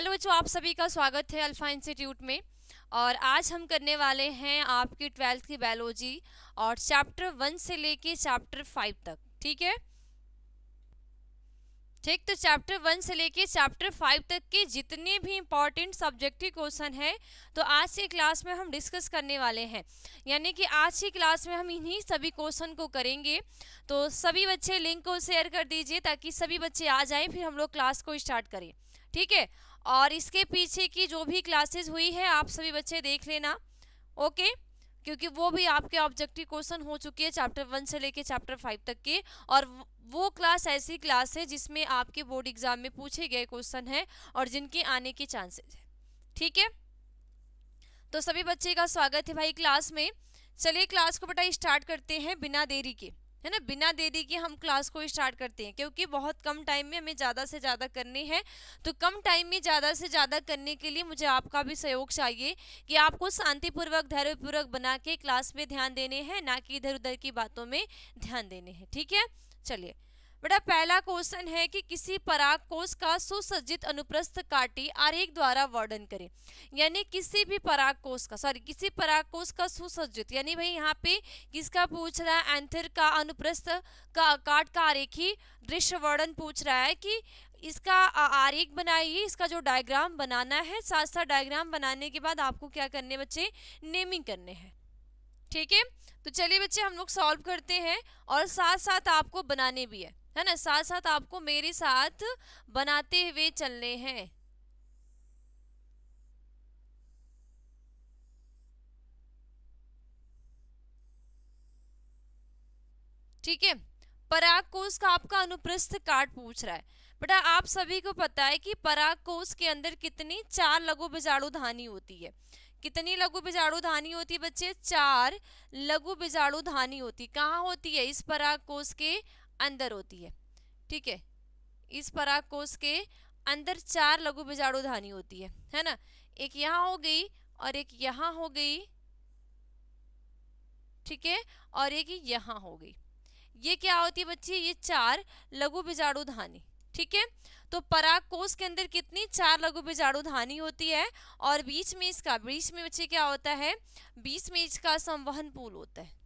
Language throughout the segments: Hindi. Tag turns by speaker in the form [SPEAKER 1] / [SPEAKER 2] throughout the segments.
[SPEAKER 1] हेलो बच्चों आप सभी का स्वागत है अल्फ़ा इंस्टीट्यूट में और आज हम करने वाले हैं आपकी ट्वेल्थ की बायोलॉजी और चैप्टर वन से लेके चैप्टर फाइव तक ठीक है ठीक तो चैप्टर वन से लेके चैप्टर फाइव तक के जितने भी इम्पॉर्टेंट सब्जेक्टिव क्वेश्चन हैं तो आज की क्लास में हम डिस्कस करने वाले हैं यानी कि आज की क्लास में हम इन्हीं सभी क्वेश्चन को करेंगे तो सभी बच्चे लिंक को शेयर कर दीजिए ताकि सभी बच्चे आ जाएं फिर हम लोग क्लास को स्टार्ट करें ठीक है और इसके पीछे की जो भी क्लासेस हुई है आप सभी बच्चे देख लेना ओके क्योंकि वो भी आपके ऑब्जेक्टिव क्वेश्चन हो चुके हैं चैप्टर वन से लेके चैप्टर फाइव तक के और वो क्लास ऐसी क्लास है जिसमें आपके बोर्ड एग्जाम में पूछे गए क्वेश्चन हैं और जिनके आने के चांसेज हैं ठीक है तो सभी बच्चे का स्वागत है भाई क्लास में चलिए क्लास को बेटा स्टार्ट करते हैं बिना देरी के है ना बिना देरी के हम क्लास को स्टार्ट करते हैं क्योंकि बहुत कम टाइम में हमें ज़्यादा से ज़्यादा करने है तो कम टाइम में ज़्यादा से ज़्यादा करने के लिए मुझे आपका भी सहयोग चाहिए कि आपको शांतिपूर्वक धैर्यपूर्वक बना के क्लास में ध्यान देने हैं ना कि इधर उधर की बातों में ध्यान देने हैं ठीक है चलिए बेटा पहला क्वेश्चन है कि किसी पराग कोष का सुसज्जित अनुप्रस्थ काटी आरेख द्वारा वर्णन करें यानी किसी भी पराग कोष का सॉरी किसी पराग कोष का सुसज्जित यानी भाई यहाँ पे किसका पूछ रहा है एंथर का अनुप्रस्थ का काट का आरेख ही दृश्य वर्णन पूछ रहा है कि इसका आरेख बनाइए इसका जो डायग्राम बनाना है साथ साथ डायग्राम बनाने के बाद आपको क्या करने बच्चे नेमिंग करने हैं ठीक है तो चलिए बच्चे हम लोग सॉल्व करते हैं और साथ साथ आपको बनाने भी है है ना साथ साथ आपको मेरे साथ बनाते हुए चलने हैं ठीक है पराग कोष का आपका अनुप्रस्थ काट पूछ रहा है बेटा आप सभी को पता है कि पराग कोष के अंदर कितनी चार लघु बीजाणु धानी होती है कितनी लघु बीजाणु धानी होती है बच्चे चार लघु बीजाणु धानी होती कहाँ होती है इस पराग कोष के अंदर होती है ठीक है इस पराग कोष के अंदर चार लघु बीजाणु धानी होती है है ना एक यहाँ हो गई और एक यहाँ हो गई ठीक है और एक यहाँ हो गई ये क्या होती है बच्चे ये चार लघु बीजाणु धानी ठीक है तो पराग कोष के अंदर कितनी चार लघु बीजाणु धानी होती है और बीच में इसका बीच में बच्चे क्या होता है बीच में इसका संवहन पुल होता है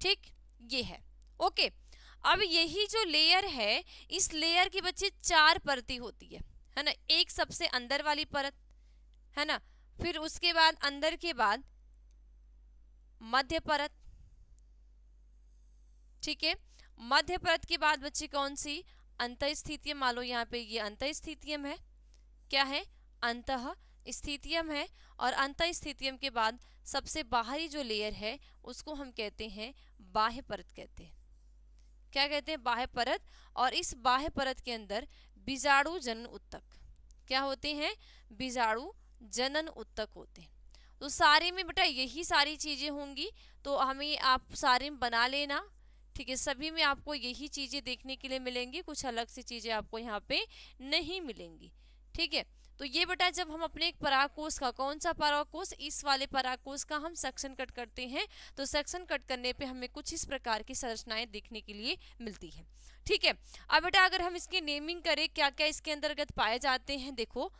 [SPEAKER 1] ठीक ये है ओके अब यही जो लेयर है इस लेयर की बच्चे चार परती होती है है ना एक सबसे अंदर वाली परत है ना फिर उसके बाद अंदर के बाद मध्य परत ठीक है मध्य परत के बाद बच्चे कौन सी अंत स्थितियम मान लो यहाँ पे ये अंत स्थितियम है क्या है अंत स्थितियम है और अंत स्थितियम के बाद सबसे बाहरी जो लेयर है उसको हम कहते हैं बाह्य परत कहते हैं क्या कहते हैं बाह्य परत और इस बाह्य परत के अंदर बीजाणु जनन उत्तक क्या होते हैं बीजाणु जनन उत्तक होते हैं तो सारे में बेटा यही सारी चीज़ें होंगी तो हमें आप सारे में बना लेना ठीक है सभी में आपको यही चीज़ें देखने के लिए मिलेंगी कुछ अलग सी चीज़ें आपको यहाँ पे नहीं मिलेंगी ठीक है तो ये बेटा जब हम अपने एक पराकोष का कौन सा पराकोष इस वाले पराकोष का हम सेक्शन कट करते हैं तो सेक्शन कट करने पे हमें कुछ इस प्रकार की संरचनाएं देखने के लिए मिलती है ठीक है अब बेटा अगर हम इसकी नेमिंग करें क्या क्या इसके अंतर्गत पाए जाते हैं देखो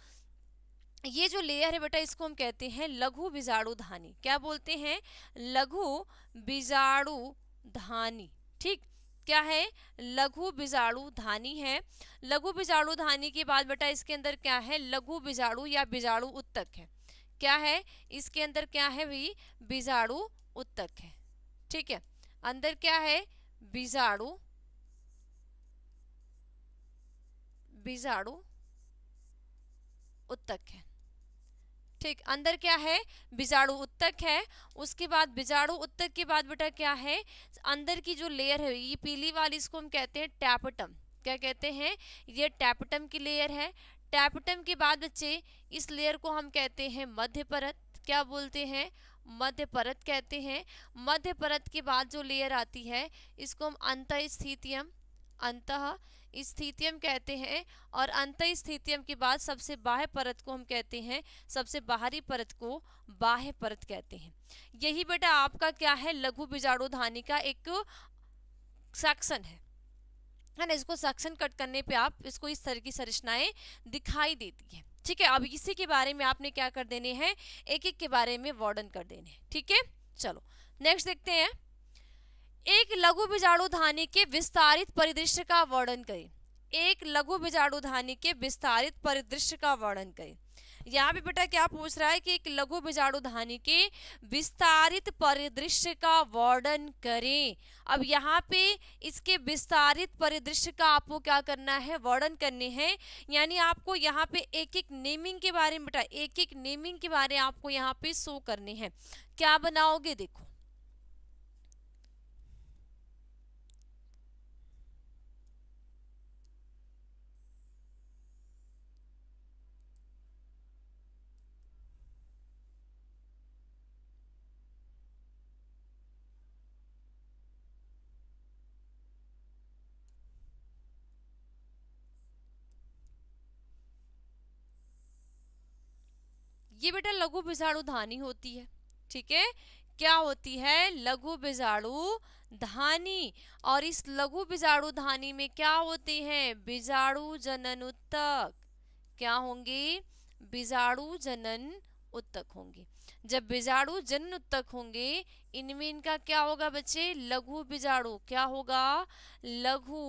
[SPEAKER 1] ये जो लेयर है बेटा इसको हम कहते हैं लघु बीजाणु धानी क्या बोलते हैं लघु बीजाणु धानी ठीक क्या है लघु बीजाणु धानी है लघु बीजाणु धानी के बाद बेटा इसके अंदर क्या है लघु बीजाणु या बीजाणु उत्तक है क्या है इसके अंदर क्या है भाई बीजाणु उत्तक है ठीक है अंदर क्या है बीजाणु बीजाणु उत्तक है ठीक अंदर क्या है बीजाणु उत्तक है उसके बाद बीजाणु उत्तक के बाद बेटा क्या है अंदर की जो लेयर है ये पीली वाली इसको हम कहते हैं टैपटम क्या कहते हैं ये टैपटम की लेयर है टैपटम के बाद बच्चे इस लेयर को हम कहते हैं मध्य परत क्या बोलते हैं मध्य परत कहते हैं मध्य परत के बाद जो लेयर आती है इसको हम अंत स्थितियम अंत स्थितियम कहते हैं और अंत स्थितियम के बाद सबसे बाह्य परत को हम कहते हैं सबसे बाहरी परत को बाह्य परत कहते हैं यही बेटा आपका क्या है लघु धानी का एक सेक्शन है है ना इसको सेक्शन कट करने पे आप इसको इस तरह की संरचनाएं दिखाई देती हैं ठीक है अब इसी के बारे में आपने क्या कर देने हैं एक एक के बारे में वार्डन कर देने ठीक है चलो नेक्स्ट देखते हैं एक लघु बीजाणु धानी के विस्तारित परिदृश्य का वर्णन करें एक लघु बीजाणु धानी के विस्तारित परिदृश्य का वर्णन करें यहाँ पे बेटा क्या पूछ रहा है कि एक लघु बीजाणु धानी के विस्तारित परिदृश्य का वर्णन करें अब यहाँ पे इसके विस्तारित परिदृश्य का आपको क्या करना है वर्णन करने हैं यानी आपको यहाँ पे एक एक नेमिंग के बारे में बेटा एक एक नेमिंग के बारे में आपको यहाँ पे शो करने हैं क्या बनाओगे देखो ये बेटा लघु बीजाणु धानी होती है ठीक है क्या होती है लघु बीजाणु धानी और इस लघु बीजाणु धानी में क्या होते हैं बीजाणु जनन उत्तक क्या होंगे बीजाणु जनन उत्तक होंगे जब बीजाणु जनन उत्तक होंगे इनमें इनका क्या होगा बच्चे लघु बीजाणु क्या होगा लघु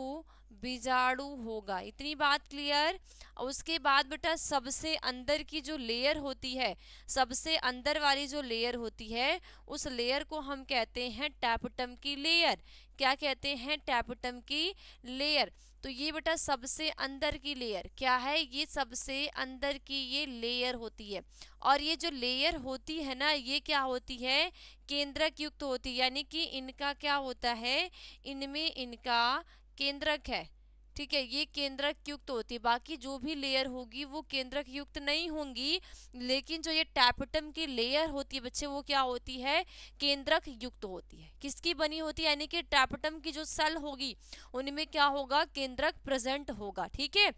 [SPEAKER 1] बीजाणु होगा इतनी बात क्लियर उसके बाद बेटा सबसे अंदर की जो लेयर होती है सबसे अंदर वाली जो लेयर होती है उस लेयर को हम कहते हैं टैपटम की लेयर क्या कहते हैं टैपटम की लेयर तो ये बेटा सबसे अंदर की लेयर क्या है ये सबसे अंदर की ये लेयर होती है और ये जो लेयर होती है ना ये क्या होती है केंद्रक युक्त होती है यानी कि इनका क्या होता है इनमें इनका केंद्रक है ठीक है ये केंद्रक युक्त होती है बाकी जो भी लेयर होगी वो केंद्रक युक्त नहीं होंगी लेकिन जो ये टैपटम की लेयर होती है बच्चे वो क्या होती है केंद्रक युक्त होती है किसकी बनी होती है यानी कि टैपटम की जो सेल होगी उनमें क्या होगा केंद्रक प्रेजेंट होगा ठीक है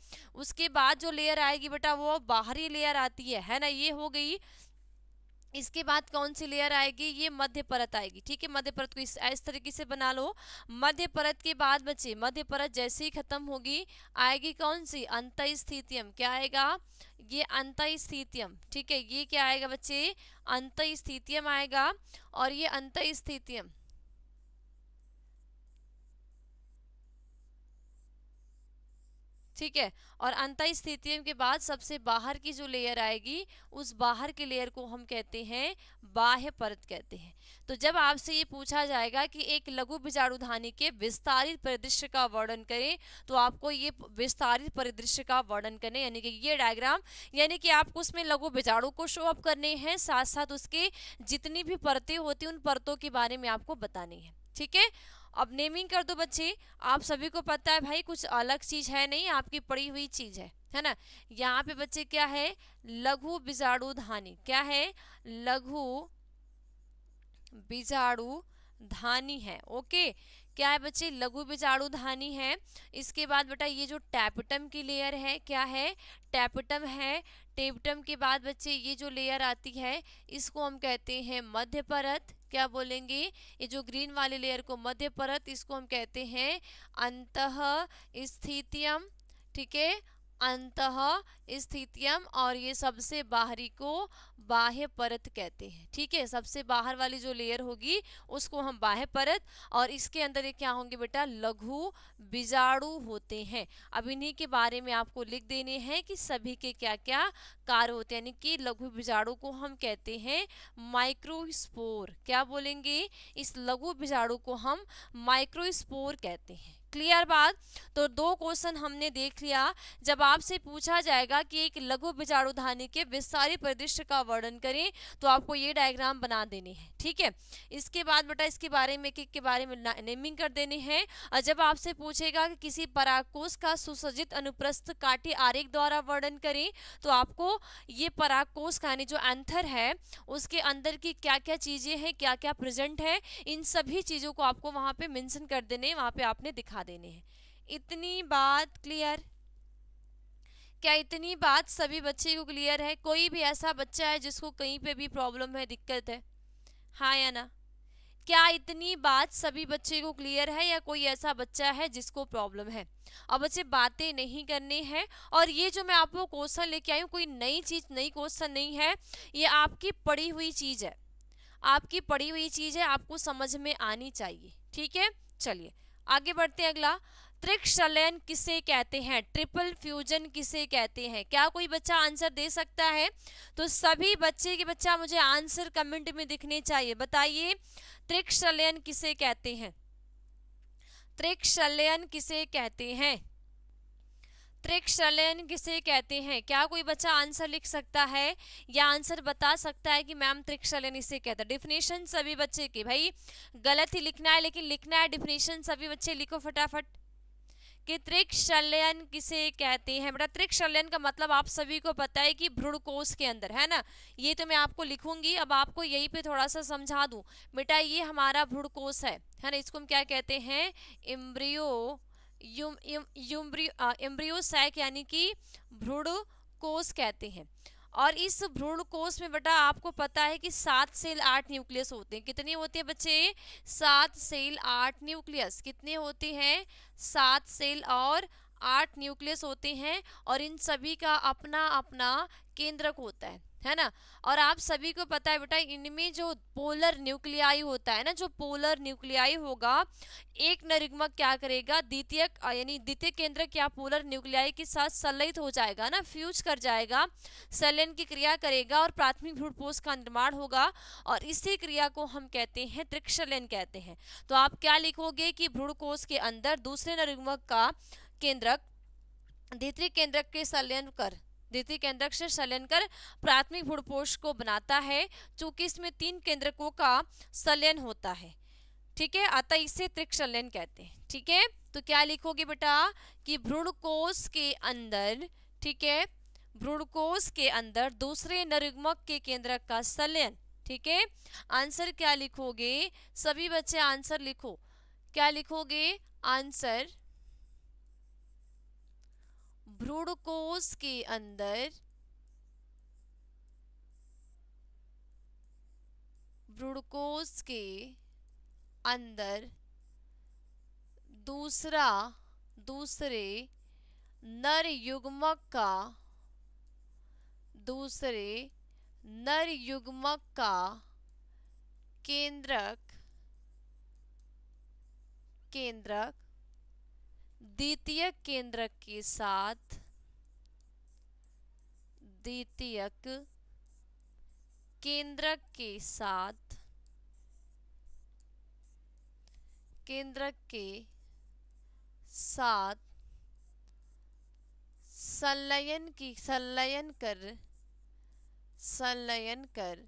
[SPEAKER 1] उसके बाद जो लेयर आएगी बेटा वो बाहरी लेयर आती है है ना ये हो गई इसके बाद कौन सी लेयर आएगी ये मध्य परत आएगी ठीक है मध्य परत को इस इस तरीके से बना लो मध्य परत के बाद बच्चे मध्य परत जैसे ही खत्म होगी आएगी कौन सी अंत स्थितियम क्या आएगा ये अंत स्थितियम ठीक है ये क्या आएगा बच्चे अंत स्थितियम आएगा और ये अंत स्थितियम ठीक है और अंत स्थितियम के बाद सबसे बाहर की जो लेयर आएगी उस बाहर के लेयर को हम कहते हैं बाह्य परत कहते हैं तो जब आपसे ये पूछा जाएगा कि एक लघु बीजाणुधानी के विस्तारित परिदृश्य का वर्णन करें तो आपको ये विस्तारित परिदृश्य का वर्णन करें यानी कि ये डायग्राम यानी कि आपको उसमें लघु बीजाणु को शो अप करने हैं साथ साथ उसके जितनी भी परतें होती उन परतों के बारे में आपको बतानी है ठीक है अब नेमिंग कर दो बच्चे आप सभी को पता है भाई कुछ अलग चीज़ है नहीं आपकी पड़ी हुई चीज़ है है ना यहाँ पे बच्चे क्या है लघु बीजाणु धानी क्या है लघु बीजाणु धानी है ओके क्या है बच्चे लघु बीजाणु धानी है इसके बाद बेटा ये जो टैपटम की लेयर है क्या है टैपटम है टेपटम के बाद बच्चे ये जो लेयर आती है इसको हम कहते हैं मध्य परत क्या बोलेंगे ये जो ग्रीन वाले लेयर को मध्य परत इसको हम कहते हैं अंत स्थितियम ठीक है अंत स्थितियम और ये सबसे बाहरी को बाह्य परत कहते हैं ठीक है सबसे बाहर वाली जो लेयर होगी उसको हम बाह्य परत और इसके अंदर ये क्या होंगे बेटा लघु बीजाणु होते हैं अब इन्हीं के बारे में आपको लिख देने हैं कि सभी के क्या क्या कार्य होते हैं यानी कि लघु बीजाणु को हम कहते हैं माइक्रोस्पोर क्या बोलेंगे इस लघु बीजाणु को हम माइक्रोस्पोर कहते हैं क्लियर बात तो दो क्वेश्चन हमने देख लिया जब आपसे पूछा जाएगा कि एक लघु बीजाणुधानी के विस्तारित परिदृश्य का वर्णन करें तो आपको ये डायग्राम बना देने हैं ठीक है इसके बाद बेटा इसके बारे में किक के बारे में नेमिंग कर देने हैं और जब आपसे पूछेगा कि किसी पराकोश का सुसज्जित अनुप्रस्थ काटी आरेख द्वारा वर्णन करें तो आपको ये पराकोश का यानी जो एंथर है उसके अंदर की क्या क्या चीज़ें हैं क्या क्या प्रेजेंट है इन सभी चीज़ों को आपको वहाँ पे मैंशन कर देने वहाँ पे आपने दिखा देने हैं इतनी बात क्लियर क्या इतनी बात सभी बच्चे को क्लियर है कोई भी ऐसा बच्चा है जिसको कहीं पे भी प्रॉब्लम है दिक्कत है हाँ या ना क्या इतनी बात सभी बच्चे को क्लियर है या कोई ऐसा बच्चा है जिसको प्रॉब्लम है अब बच्चे बातें नहीं करनी है और ये जो मैं आपको क्वेश्चन लेके आई हूँ कोई नई चीज़ नई क्वेश्चन नहीं है ये आपकी पढ़ी हुई चीज़ है आपकी पढ़ी हुई चीज़ है आपको समझ में आनी चाहिए ठीक है चलिए आगे बढ़ते हैं अगला त्रिक्षलन किसे कहते हैं ट्रिपल फ्यूजन किसे कहते हैं क्या कोई बच्चा आंसर दे सकता है तो सभी बच्चे के बच्चा मुझे आंसर कमेंट में दिखने चाहिए बताइए त्रिक्षलन किसे कहते हैं त्रिक्षलन किसे कहते हैं त्रिक्षलन किसे कहते हैं क्या कोई बच्चा आंसर लिख सकता है या आंसर बता सकता है कि मैम त्रिक्षलन इसे कहता है डिफिनेशन सभी बच्चे की भाई गलत ही लिखना है लेकिन लिखना है डिफिनेशन सभी बच्चे लिखो फटाफट कि त्रिक्षलन किसे कहते हैं बेटा त्रिक्षलन का मतलब आप सभी को पता है कि भ्रूण कोष के अंदर है ना ये तो मैं आपको लिखूंगी अब आपको यही पे थोड़ा सा समझा दूं बेटा ये हमारा भ्रूण कोष है है ना इसको हम क्या कहते हैं इम्ब्रियो एम्ब्रियोसैक यानी कि भ्रूण कोष कहते हैं और इस भ्रूण कोष में बेटा आपको पता है कि सात सेल आठ न्यूक्लियस होते हैं कितने होते हैं बच्चे सात सेल आठ न्यूक्लियस कितने होते हैं सात सेल और आठ न्यूक्लियस होते हैं और इन सभी का अपना अपना केंद्रक होता है है ना और आप सभी को पता है बेटा इनमें जो पोलर न्यूक्लियाई होता है ना जो पोलर न्यूक्लियाई होगा एक नरिगमक क्या करेगा द्वितीय यानी द्वितीय केंद्र क्या पोलर न्यूक्लियाई के साथ संलयित हो जाएगा ना फ्यूज कर जाएगा सलयन की क्रिया करेगा और प्राथमिक भ्रूणपोष का निर्माण होगा और इसी क्रिया को हम कहते हैं त्रिक्षलयन कहते हैं तो आप क्या लिखोगे कि भ्रूणकोष के अंदर दूसरे नरिगमक का केंद्रक द्वितीय केंद्रक के संलयन कर द्वितीय केंद्रक से संलयनकर प्राथमिक भूपोष को बनाता है चूंकि इसमें तीन केंद्रकों का संलयन होता है ठीक है अतः इसे त्रिक संलयन कहते हैं ठीक है तो क्या लिखोगे बेटा कि भ्रूण कोष के अंदर ठीक है भ्रूण कोष के अंदर दूसरे नरुग्मक के केंद्रक का संलयन ठीक है आंसर क्या लिखोगे सभी बच्चे आंसर लिखो क्या लिखोगे आंसर भ्रूणकोश के अंदर भ्रूणकोश के अंदर दूसरा दूसरे नर युग्मक का दूसरे नर युग्मक का केंद्रक केंद्रक द्वितीय केंद्रक के साथ द्वितीयक केंद्रक के साथ केंद्रक के साथ संलयन की संलयन कर संलयन कर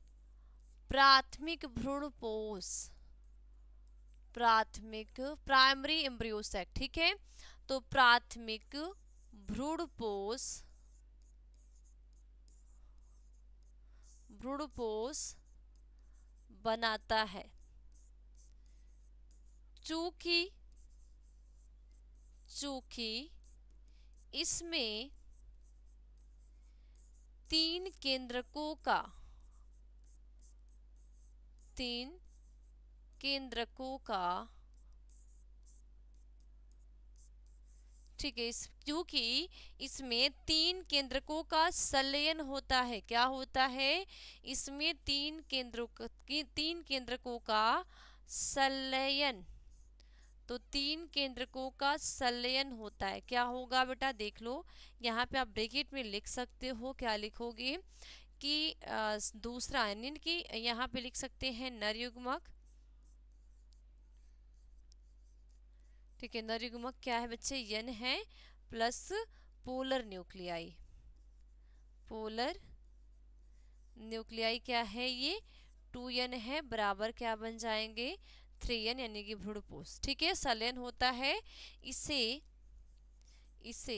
[SPEAKER 1] प्राथमिक भ्रूणपोष प्राथमिक प्राइमरी एम्ब्रियोसेक ठीक है तो प्राथमिक भ्रूणपोष भ्रूणपोष बनाता है चूंकि चूंकि इसमें तीन केंद्रकों का तीन केंद्रकों का ठीक है इस क्योंकि इसमें तीन केंद्रकों का संलयन होता है क्या होता है इसमें तीन केंद्र तीन केंद्रकों का संलयन तो तीन केंद्रकों का संलयन होता है क्या होगा बेटा देख लो यहाँ पे आप ब्रेकेट में लिख सकते हो क्या लिखोगे कि दूसरा यानी कि यहाँ पे लिख सकते हैं नरयुग्मक ठीक है नरिगुमक क्या है बच्चे यन है plus polar nuclei polar nuclei क्या है ये टू यन है बराबर क्या बन जाएंगे थ्री एन यानी कि भ्रूणपोष ठीक है सलयन होता है इसे इसे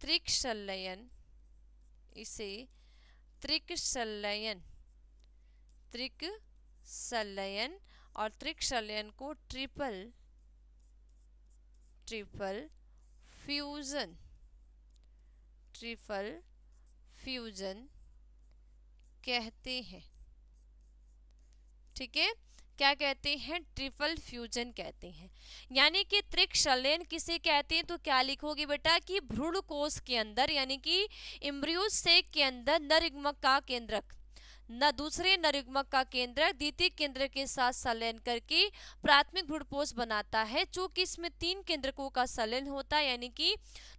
[SPEAKER 1] त्रिकशलयन इसे त्रिकशलयन त्रिक और त्रिक को triple triple fusion triple fusion कहते हैं ठीक है क्या कहते हैं ट्रिपल फ्यूजन कहते हैं यानी कि त्रिक्षलन किसे कहते हैं तो क्या लिखोगे बेटा कि भ्रूण कोष के अंदर यानी कि इम्ब्रियो से के अंदर नरिग्म का केंद्रक न दूसरे नरुग्मक का केंद्र द्वितीय केंद्र के साथ संलयन करके प्राथमिक भ्रूणपोष बनाता है जो कि इसमें तीन केंद्रकों का संलयन होता है यानी कि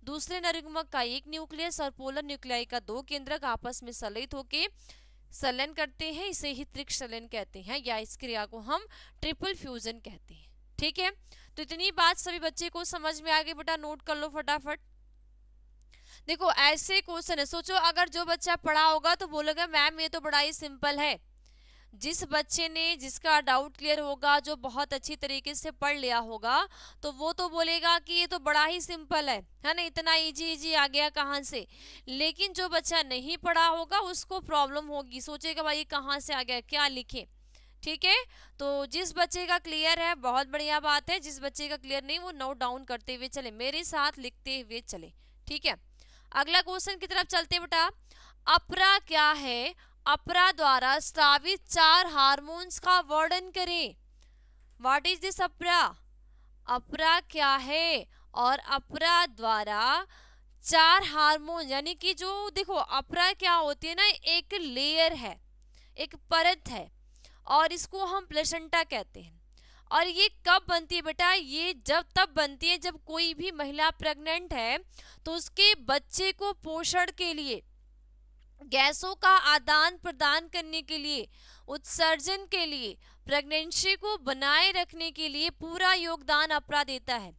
[SPEAKER 1] दूसरे नरुग्मक का एक न्यूक्लियस और पोलर न्यूक्लियाई का दो केंद्रक आपस में संलयित होकर संलयन करते हैं इसे ही त्रिक संलयन कहते हैं या इस क्रिया को हम ट्रिपल फ्यूजन कहते हैं ठीक है तो इतनी बात सभी बच्चे को समझ में आ गई बेटा नोट कर लो फटाफट देखो ऐसे क्वेश्चन है सोचो अगर जो बच्चा पढ़ा होगा तो बोलेगा मैम ये तो बड़ा ही सिंपल है जिस बच्चे ने जिसका डाउट क्लियर होगा जो बहुत अच्छी तरीके से पढ़ लिया होगा तो वो तो बोलेगा कि ये तो बड़ा ही सिंपल है है ना इतना इजी इजी आ गया कहाँ से लेकिन जो बच्चा नहीं पढ़ा होगा उसको प्रॉब्लम होगी सोचेगा भाई कहाँ से आ गया क्या लिखे ठीक है तो जिस बच्चे का क्लियर है बहुत बढ़िया बात है जिस बच्चे का क्लियर नहीं वो नोट डाउन करते हुए चले मेरे साथ लिखते हुए चले ठीक है अगला क्वेश्चन की तरफ चलते बेटा अपरा क्या है अपरा द्वारा स्रावित चार हार्मोन्स का वर्णन करें व्हाट इज दिस अपरा अपरा क्या है और अपरा द्वारा चार हार्मोन यानी कि जो देखो अपरा क्या होती है ना एक लेयर है एक परत है और इसको हम प्लेसेंटा कहते हैं और ये कब बनती है बेटा ये जब तब बनती है जब कोई भी महिला प्रेग्नेंट है तो उसके बच्चे को पोषण के लिए गैसों का आदान प्रदान करने के लिए उत्सर्जन के लिए प्रेगनेंसी को बनाए रखने के लिए पूरा योगदान अपरा देता है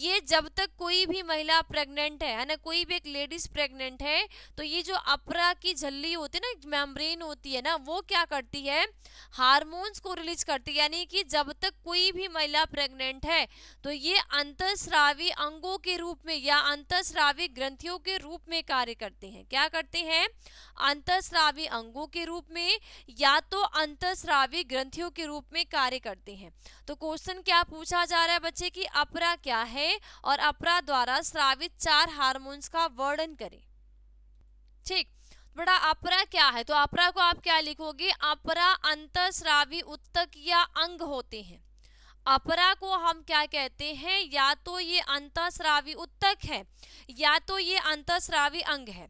[SPEAKER 1] ये जब तक कोई भी महिला प्रेग्नेंट है ना कोई भी एक लेडीज प्रेग्नेंट है तो ये जो अपरा की झल्ली होती है ना मेम्ब्रेन होती है ना वो क्या करती है हार्मोन्स को रिलीज करती है यानी कि जब तक कोई भी महिला प्रेग्नेंट है तो ये अंतस्रावी अंगों के रूप में या अंतस्रावी ग्रंथियों के रूप में कार्य करते हैं क्या करते हैं अंतस्रावी अंगों के रूप में या तो अंतस्रावी ग्रंथियों के रूप में कार्य करते हैं तो क्वेश्चन क्या पूछा जा रहा है बच्चे की अपरा क्या है और अपरा द्वारा स्रावित चार हार्मोन्स का वर्णन करें ठीक बड़ा अपरा क्या है तो अपरा को आप क्या लिखोगे अपरा अंतस्रावी उत्तक या अंग होते हैं अपरा को हम क्या कहते हैं या तो ये अंतस्रावी उत्तक है या तो ये अंतस्रावी अंग है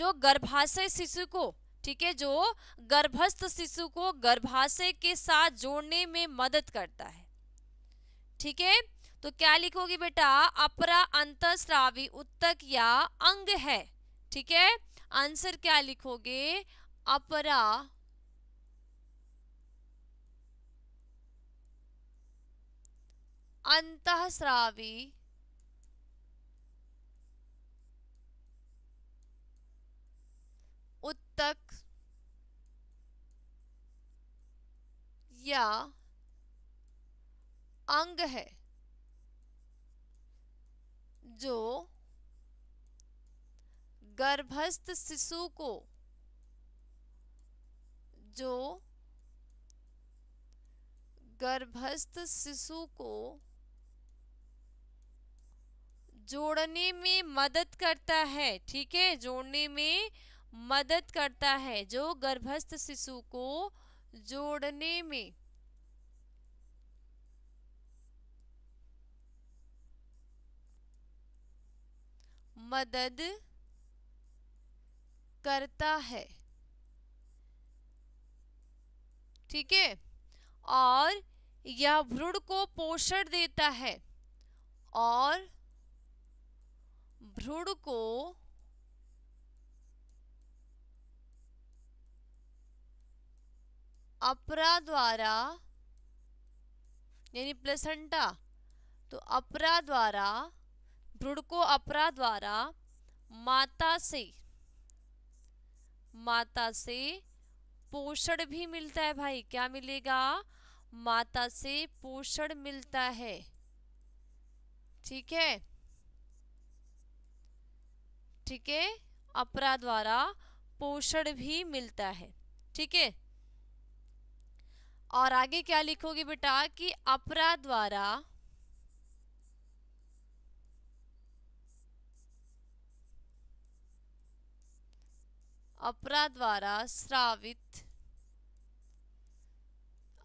[SPEAKER 1] जो गर्भाशय शिशु को ठीक है जो गर्भस्थ शिशु को गर्भाशय के साथ जोड़ने में मदद करता है ठीक है तो क्या लिखोगे बेटा अपरा अंतस्रावी उत्तक या अंग है ठीक है आंसर क्या लिखोगे अपरा अंतःस्रावी उत्तक या अंग है जो गर्भस्थ शिशु को जो गर्भस्थ शिशु को जोड़ने में मदद करता है ठीक है जोड़ने में मदद करता है जो गर्भस्थ शिशु को जोड़ने में मदद करता है ठीक है और यह भ्रूण को पोषण देता है और भ्रूण को अपरा द्वारा यानी प्लेसेंटा तो अपरा द्वारा भ्रूण को अपरा द्वारा माता से माता से पोषण भी मिलता है भाई क्या मिलेगा माता से पोषण मिलता है ठीक है ठीक है अपरा द्वारा पोषण भी मिलता है ठीक है और आगे क्या लिखोगे बेटा कि अपरा द्वारा अपरा द्वारा श्रावित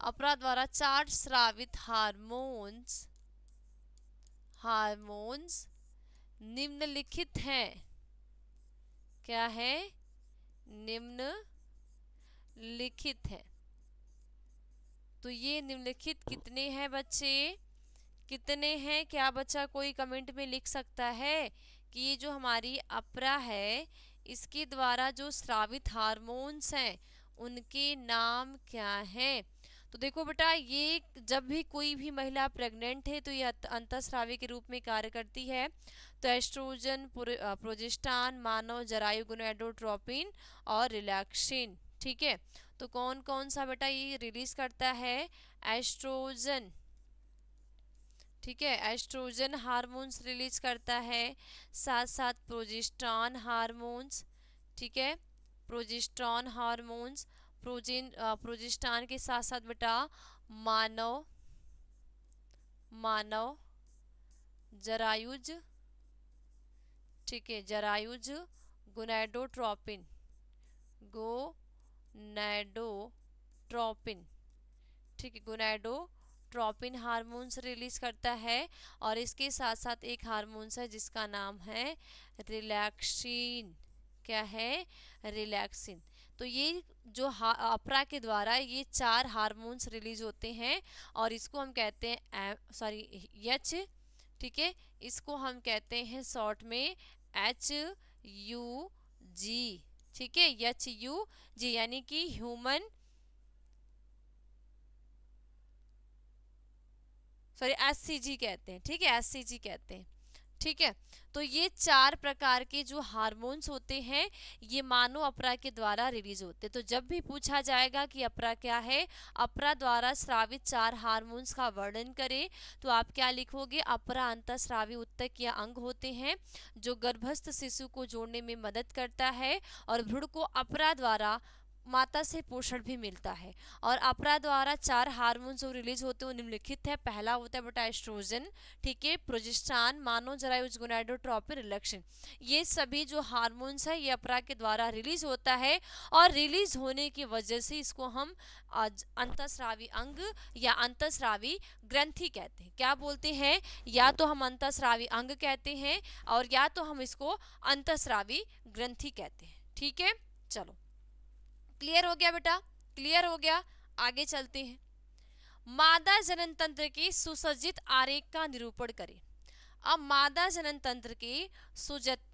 [SPEAKER 1] अपरा द्वारा चार श्रावित हार्मोन्स हार्मोन्स निम्नलिखित हैं क्या है निम्न लिखित है तो ये निम्नलिखित कितने हैं बच्चे कितने हैं क्या बच्चा कोई कमेंट में लिख सकता है कि ये जो हमारी अपरा है इसके द्वारा जो श्रावित हार्मोन्स हैं उनके नाम क्या हैं तो देखो बेटा ये जब भी कोई भी महिला प्रेग्नेंट है तो ये अंतस्रावी के रूप में कार्य करती है तो एस्ट्रोजन प्रोजेस्टान मानव जरायु गुनोएडोट्रोपिन और रिलैक्सिन ठीक है तो कौन कौन सा बेटा ये रिलीज करता है एस्ट्रोजन ठीक है एस्ट्रोजन हार्मोन्स रिलीज करता है साथ साथ प्रोजेस्ट्रॉन हार्मोन्स ठीक है प्रोजिस्ट्रॉन हार्मोन्स प्रोजिन प्रोजिस्टान के साथ साथ बेटा मानव मानव जरायुज ठीक है जरायुज गोनाडोट्रोपिन गोनाडोट्रोपिन ठीक है गोनाडो ट्रोपिन हारमोन्स रिलीज करता है और इसके साथ साथ एक हारमोन्स है जिसका नाम है रिलैक्सिन क्या है रिलैक्सिन तो ये जो अपरा के द्वारा ये चार हारमोन्स रिलीज होते हैं और इसको हम कहते हैं सॉरी यच ठीक है इसको हम कहते हैं शॉर्ट में एच यू जी ठीक है यच यू जी यानी कि human sorry S C G कहते हैं ठीक है एस सी जी कहते हैं ठीक है तो ये चार प्रकार के जो हार्मोन्स होते हैं ये मानव अपरा के द्वारा रिलीज होते तो जब भी पूछा जाएगा कि अपरा क्या है अपरा द्वारा श्रावित चार हार्मोन्स का वर्णन करें तो आप क्या लिखोगे अपरा अंतस्रावी उत्तक या अंग होते हैं जो गर्भस्थ शिशु को जोड़ने में मदद करता है और भ्रूण को अपरा द्वारा माता से पोषण भी मिलता है और अपरा द्वारा चार हार्मोन जो रिलीज होते हैं वो निम्नलिखित है पहला होता है बेटा एस्ट्रोजन ठीक है प्रोजिस्टान मानो जरायुज गोनाडोट्रॉपिन रिलेक्शन ये सभी जो हार्मोन्स है ये अपरा के द्वारा रिलीज होता है और रिलीज होने की वजह से इसको हम अंतस्रावी अंग या अंतस्रावी ग्रंथि कहते हैं क्या बोलते हैं या तो हम अंतस्रावी अंग कहते हैं और या तो हम इसको अंतस्रावी ग्रंथि कहते हैं ठीक है चलो क्लियर हो गया बेटा क्लियर हो गया आगे चलते हैं मादा जनन तंत्र के सुसज्जित आरेख का निरूपण करें अब मादा जनन तंत्र के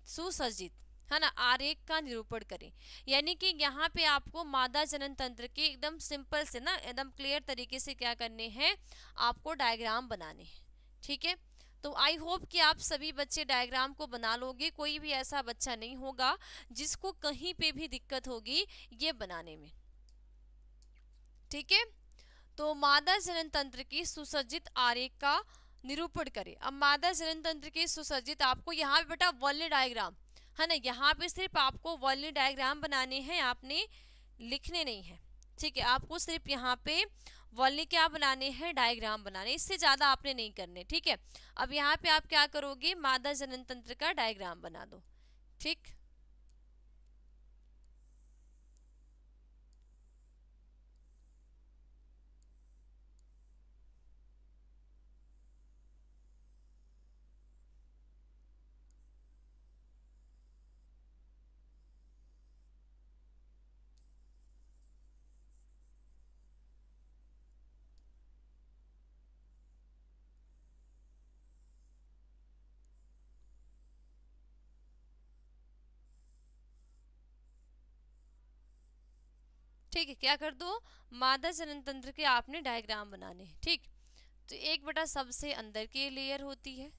[SPEAKER 1] सुसज्जित है ना आरेख का निरूपण करें यानी कि यहाँ पे आपको मादा जनन तंत्र के एकदम सिंपल से ना एकदम क्लियर तरीके से क्या करने हैं आपको डायग्राम बनाने हैं ठीक है तो आई होप कि आप सभी बच्चे डायग्राम को बना लोगे कोई भी ऐसा बच्चा नहीं होगा जिसको कहीं पे भी दिक्कत होगी ये बनाने में ठीक है तो मादा जनन तंत्र की सुसज्जित आरेख का निरूपण करें अब मादा जनन तंत्र की सुसज्जित आपको यहाँ पे बेटा वल्य डायग्राम है ना यहाँ पे सिर्फ आपको वल्य डायग्राम बनाने हैं आपने लिखने नहीं है ठीक है आपको सिर्फ यहाँ पे वॉल्ने क्या बनाने हैं डायग्राम बनाने इससे ज़्यादा आपने नहीं करने ठीक है अब यहाँ पे आप क्या करोगे मादा जनन तंत्र का डायग्राम बना दो ठीक ठीक है क्या कर दो मादा जनन तंत्र के आपने डायग्राम बनाने ठीक तो एक बटा सबसे अंदर की लेयर होती है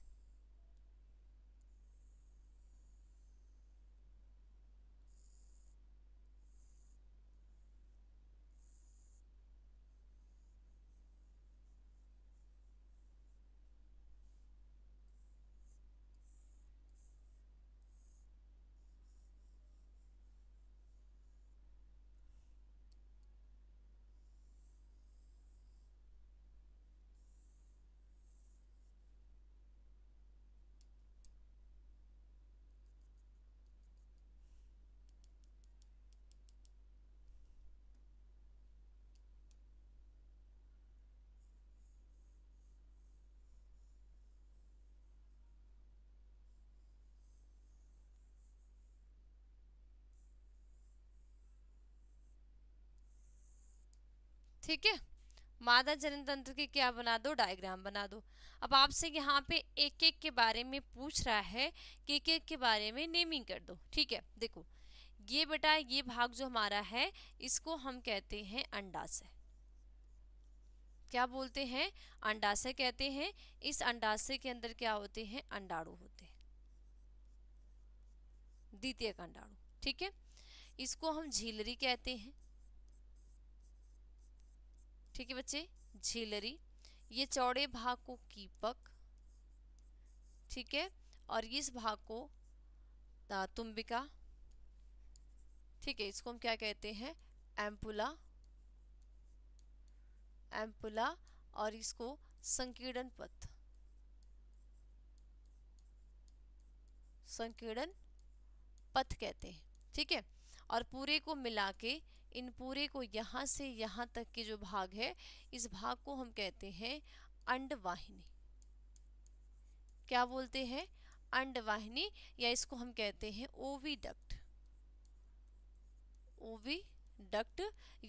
[SPEAKER 1] ठीक है मादा जनन तंत्र की क्या बना दो डायग्राम बना दो अब आपसे यहाँ पे एक एक के बारे में पूछ रहा है कि एक एक के बारे में नेमिंग कर दो ठीक है देखो ये बेटा ये भाग जो हमारा है इसको हम कहते हैं अंडाशय क्या बोलते हैं अंडाशय कहते हैं इस अंडाशय के अंदर क्या होते हैं अंडाणु होते हैं द्वितीय अंडाणु ठीक है इसको हम झीलरी कहते हैं ठीक है बच्चे झीलरी ये चौड़े भाग को कीपक ठीक है और इस भाग को तुम्बिका ठीक है इसको हम क्या कहते हैं एम्पुला एम्पुला और इसको संकीर्णन पथ संकीर्णन पथ कहते हैं ठीक है और पूरे को मिला के इन पूरे को यहाँ से यहाँ तक के जो भाग है इस भाग को हम कहते हैं अंडवाहिनी क्या बोलते हैं अंडवाहिनी या इसको हम कहते हैं ओवीडक्ट ओवीडक्ट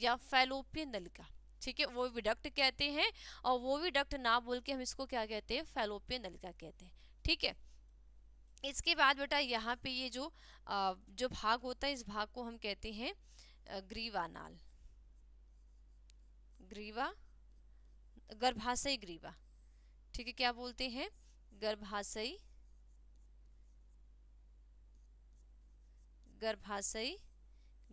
[SPEAKER 1] या फैलोपियन नलिका ठीक है वो विडक्ट कहते हैं और वो भी डक्ट ना बोल के हम इसको क्या कहते हैं फैलोपियन नलिका कहते हैं ठीक है इसके बाद बेटा यहाँ पे ये जो आ, जो भाग होता है इस भाग को हम कहते हैं ग्रीवा नाल ग्रीवा गर्भाशय ग्रीवा ठीक है क्या बोलते हैं गर्भाशयी गर्भाशयी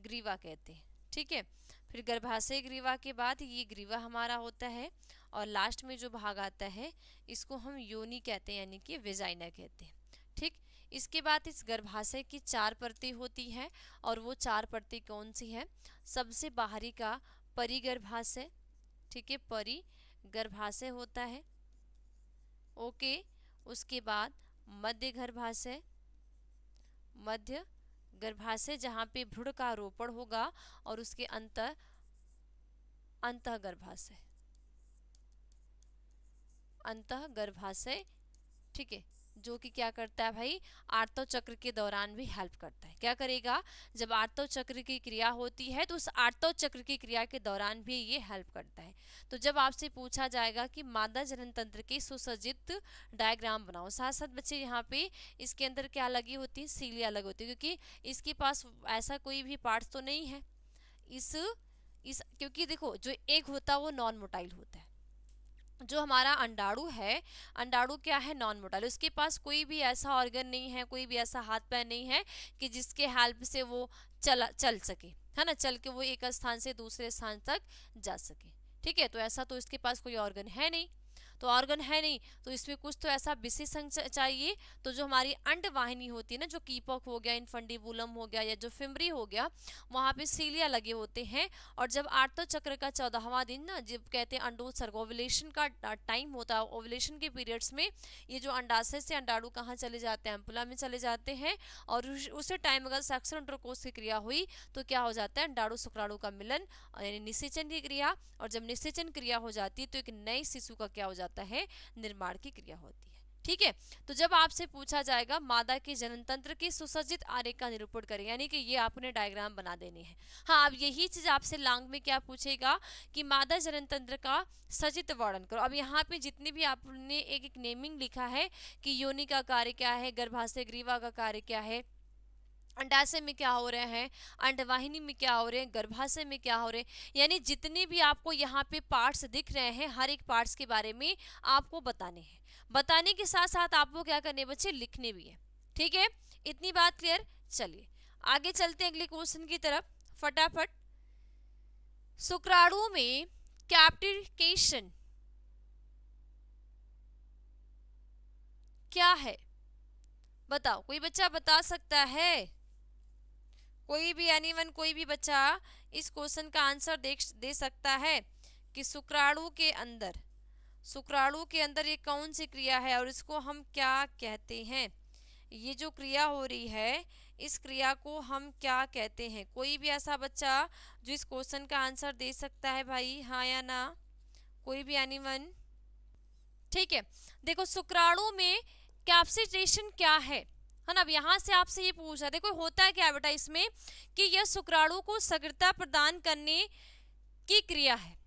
[SPEAKER 1] ग्रीवा कहते हैं ठीक है फिर गर्भाशय ग्रीवा के बाद ये ग्रीवा हमारा होता है और लास्ट में जो भाग आता है इसको हम योनि कहते हैं यानी कि वेजाइना कहते हैं ठीक इसके बाद इस गर्भाशय की चार परतें होती हैं और वो चार परतें कौन सी हैं सबसे बाहरी का परिगर्भाशय ठीक है परी गर्भाशय होता है ओके उसके बाद मध्य गर्भाशय मध्य गर्भाशय जहाँ पे भ्रूण का रोपण होगा और उसके अंत अंत गर्भाशय अंत गर्भाशय ठीक है जो कि क्या करता है भाई आर्तव चक्र के दौरान भी हेल्प करता है क्या करेगा जब आर्तव चक्र की क्रिया होती है तो उस आर्तव चक्र की क्रिया के दौरान भी ये हेल्प करता है तो जब आपसे पूछा जाएगा कि मादा जनन तंत्र के सुसज्जित डायग्राम बनाओ साथ साथ बच्चे यहाँ पे इसके अंदर क्या लगी होती है सीलियाँ अलग होती है क्योंकि इसके पास ऐसा कोई भी पार्ट्स तो नहीं है इस इस क्योंकि देखो जो एक होता है वो नॉन मोटाइल होता है जो हमारा अंडाणु है अंडाणु क्या है नॉन मोटाइल उसके पास कोई भी ऐसा ऑर्गन नहीं है कोई भी ऐसा हाथ पैर नहीं है कि जिसके हेल्प से वो चला चल सके है ना चल के वो एक स्थान से दूसरे स्थान तक जा सके ठीक है तो ऐसा तो इसके पास कोई ऑर्गन है नहीं तो ऑर्गन है नहीं तो इसमें कुछ तो ऐसा विशेष अंग चाहिए तो जो हमारी अंडवाहिनी होती है ना जो कीपॉक हो गया इनफंडीबुलम हो गया या जो फिमरी हो गया वहाँ पे सीलिया लगे होते हैं और जब आठतों चक्र का चौदहवा दिन ना जब कहते हैं अंडोत्सर्ग ओवलेशन का टाइम होता है ओवलेशन के पीरियड्स में ये जो अंडाशय से अंडाणु कहाँ चले जाते हैं एम्पुला में चले जाते हैं और उसी टाइम अगर सेक्सर अंडरकोस की क्रिया हुई तो क्या हो जाता है अंडाणु शुक्राणु का मिलन यानी निषेचन की क्रिया और जब निषेचन क्रिया हो जाती है तो एक नए शिशु का क्या हो जाता है होता है निर्माण की क्रिया होती है ठीक है तो जब आपसे पूछा जाएगा मादा के जनन तंत्र की सुसज्जित आरेख का निरूपण करें यानी कि ये आपने डायग्राम बना देनी है हाँ अब यही चीज आपसे लांग में क्या पूछेगा कि मादा जनन तंत्र का सजित वर्णन करो अब यहाँ पे जितने भी आपने एक एक नेमिंग लिखा है कि योनि का कार्य क्या है गर्भाशय ग्रीवा का कार्य क्या है अंडाशय में क्या हो रहे हैं अंडवाहिनी में क्या हो रहे हैं गर्भाशय में क्या हो रहे हैं यानी जितने भी आपको यहाँ पे पार्ट्स दिख रहे हैं हर एक पार्ट्स के बारे में आपको बताने हैं बताने के साथ साथ आपको क्या करने बच्चे लिखने भी है ठीक है इतनी बात क्लियर चलिए आगे चलते हैं अगले क्वेश्चन की तरफ फटाफट शुक्राणु में कैप्टिकेशन क्या है बताओ कोई बच्चा बता सकता है कोई भी एनीवन कोई भी बच्चा इस क्वेश्चन का आंसर दे दे सकता है कि शुक्राणु के अंदर शुक्राणु के अंदर ये कौन सी क्रिया है और इसको हम क्या कहते हैं ये जो क्रिया हो रही है इस क्रिया को हम क्या कहते हैं कोई भी ऐसा बच्चा जो इस क्वेश्चन का आंसर दे सकता है भाई हाँ या ना कोई भी एनीवन ठीक है देखो शुक्राणु में कैप्सिटेशन क्या है है ना अब यहाँ से आपसे ये पूछ रहा है देखो होता है क्या बेटा इसमें कि यह शुक्राणु को सग्रता प्रदान करने की क्रिया है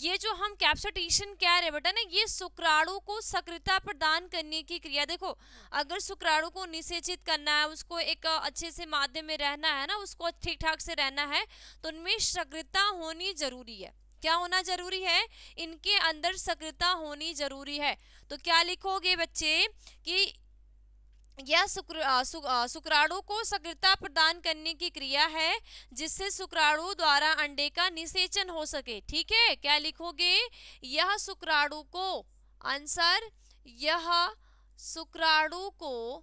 [SPEAKER 1] ये जो हम कैप्सटेशन कह रहे बेटा ना ये शुक्राणु को सक्रियता प्रदान करने की क्रिया देखो अगर शुक्राणु को निषेचित करना है उसको एक अच्छे से माध्यम में रहना है ना उसको ठीक ठाक से रहना है तो उनमें सक्रियता होनी जरूरी है क्या होना जरूरी है इनके अंदर सक्रियता होनी जरूरी है तो क्या लिखोगे बच्चे कि यह शुक्र शुक्राणु को सक्रियता प्रदान करने की क्रिया है जिससे शुक्राणु द्वारा अंडे का निषेचन हो सके ठीक है क्या लिखोगे यह शुक्राणु को आंसर यह शुक्राणु को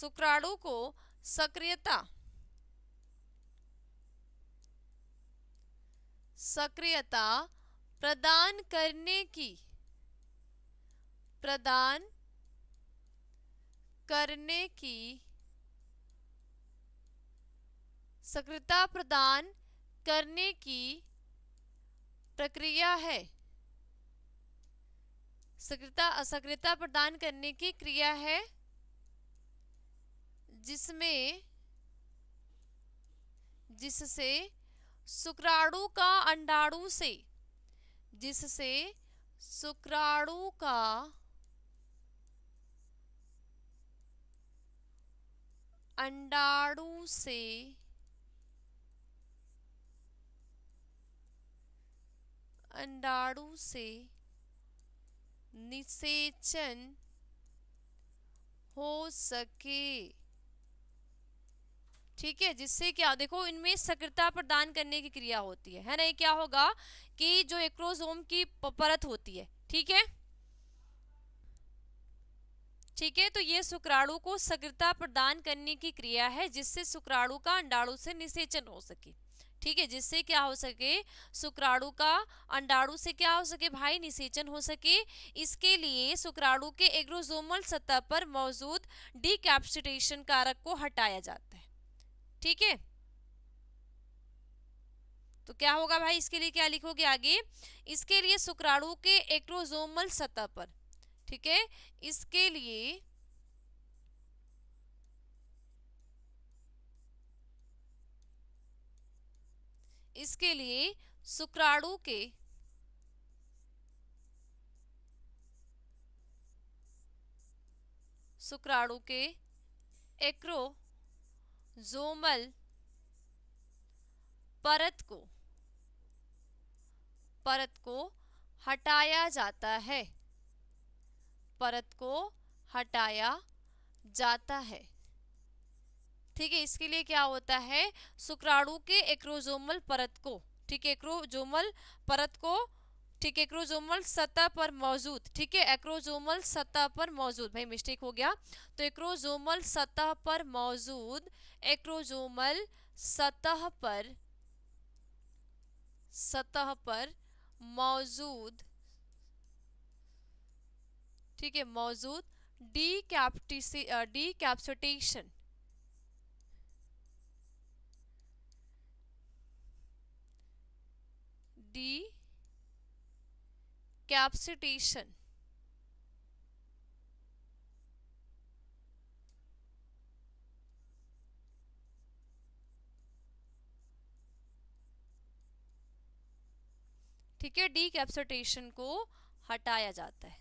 [SPEAKER 1] शुक्राणु को सक्रियता सक्रियता प्रदान करने की प्रदान करने की सक्रियता प्रदान करने की प्रक्रिया है सक्रियता असक्रियता प्रदान करने की क्रिया है जिसमें जिससे शुक्राणु का अंडाणु से जिससे शुक्राणु का अंडाणु से अंडाणु से निषेचन हो सके ठीक है जिससे क्या देखो इनमें सक्रियता प्रदान करने की क्रिया होती है है ना क्या होगा कि जो एक्रोजोम की परत होती है ठीक है ठीक है तो ये शुक्राणु को सक्रियता प्रदान करने की क्रिया है जिससे शुक्राणु का अंडाणु से निषेचन हो सके ठीक है जिससे क्या हो सके शुक्राणु का अंडाणु से क्या हो सके भाई निषेचन हो सके इसके लिए शुक्राणु के एग्रोजोमल सतह पर मौजूद डिकैप्सिटेशन कारक को हटाया जाता ठीक है तो क्या होगा भाई इसके लिए क्या लिखोगे आगे इसके लिए शुक्राणु के एक्ट्रोजोमल सतह पर ठीक है इसके लिए इसके लिए शुक्राणु के शुक्राणु के एक्रो जोमल परत को परत को हटाया जाता है परत को हटाया जाता है ठीक है इसके लिए क्या होता है शुक्राणु के एक्रोजोमल परत को ठीक है एक्रोजोमल परत को ठीक है एक्रोजोमल सतह पर मौजूद ठीक है एक्रोजोमल सतह पर मौजूद भाई मिस्टेक हो गया तो एक्रोजोमल सतह पर मौजूद एक्रोजोमल सतह पर सतह पर मौजूद ठीक है मौजूद decapacitation decapacitation decapacitation ठीक है डीकैप्सटेशन को हटाया जाता है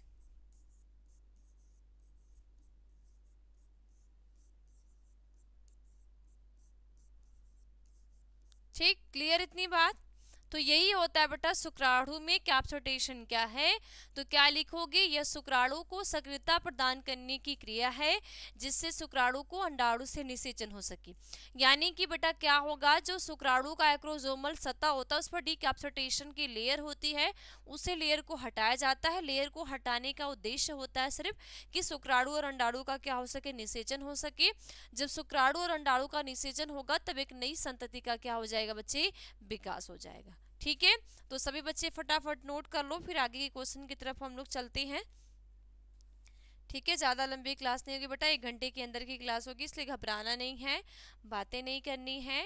[SPEAKER 1] ठीक क्लियर इतनी बात तो यही होता है बेटा शुक्राणु में कैप्सोटेशन क्या है तो क्या लिखोगे यह शुक्राणु को सक्रियता प्रदान करने की क्रिया है जिससे शुक्राणु को अंडाणु से निषेचन हो सके यानी कि बेटा क्या होगा जो शुक्राणु का एक्रोजोमल सतह होता है उस पर कैप्सोटेशन की लेयर होती है उसे लेयर को हटाया जाता है लेयर को हटाने का उद्देश्य होता है सिर्फ कि शुक्राणु और अंडाणु का क्या हो सके निषेचन हो सके जब शुक्राणु और अंडाणु का निषेचन होगा तब एक नई संतति का क्या हो जाएगा बच्चे विकास हो जाएगा ठीक है तो सभी बच्चे फटाफट नोट कर लो फिर आगे के क्वेश्चन की तरफ हम लोग चलते हैं ठीक है ज़्यादा लंबी क्लास नहीं होगी बेटा एक घंटे के अंदर की क्लास होगी इसलिए घबराना नहीं है बातें नहीं करनी है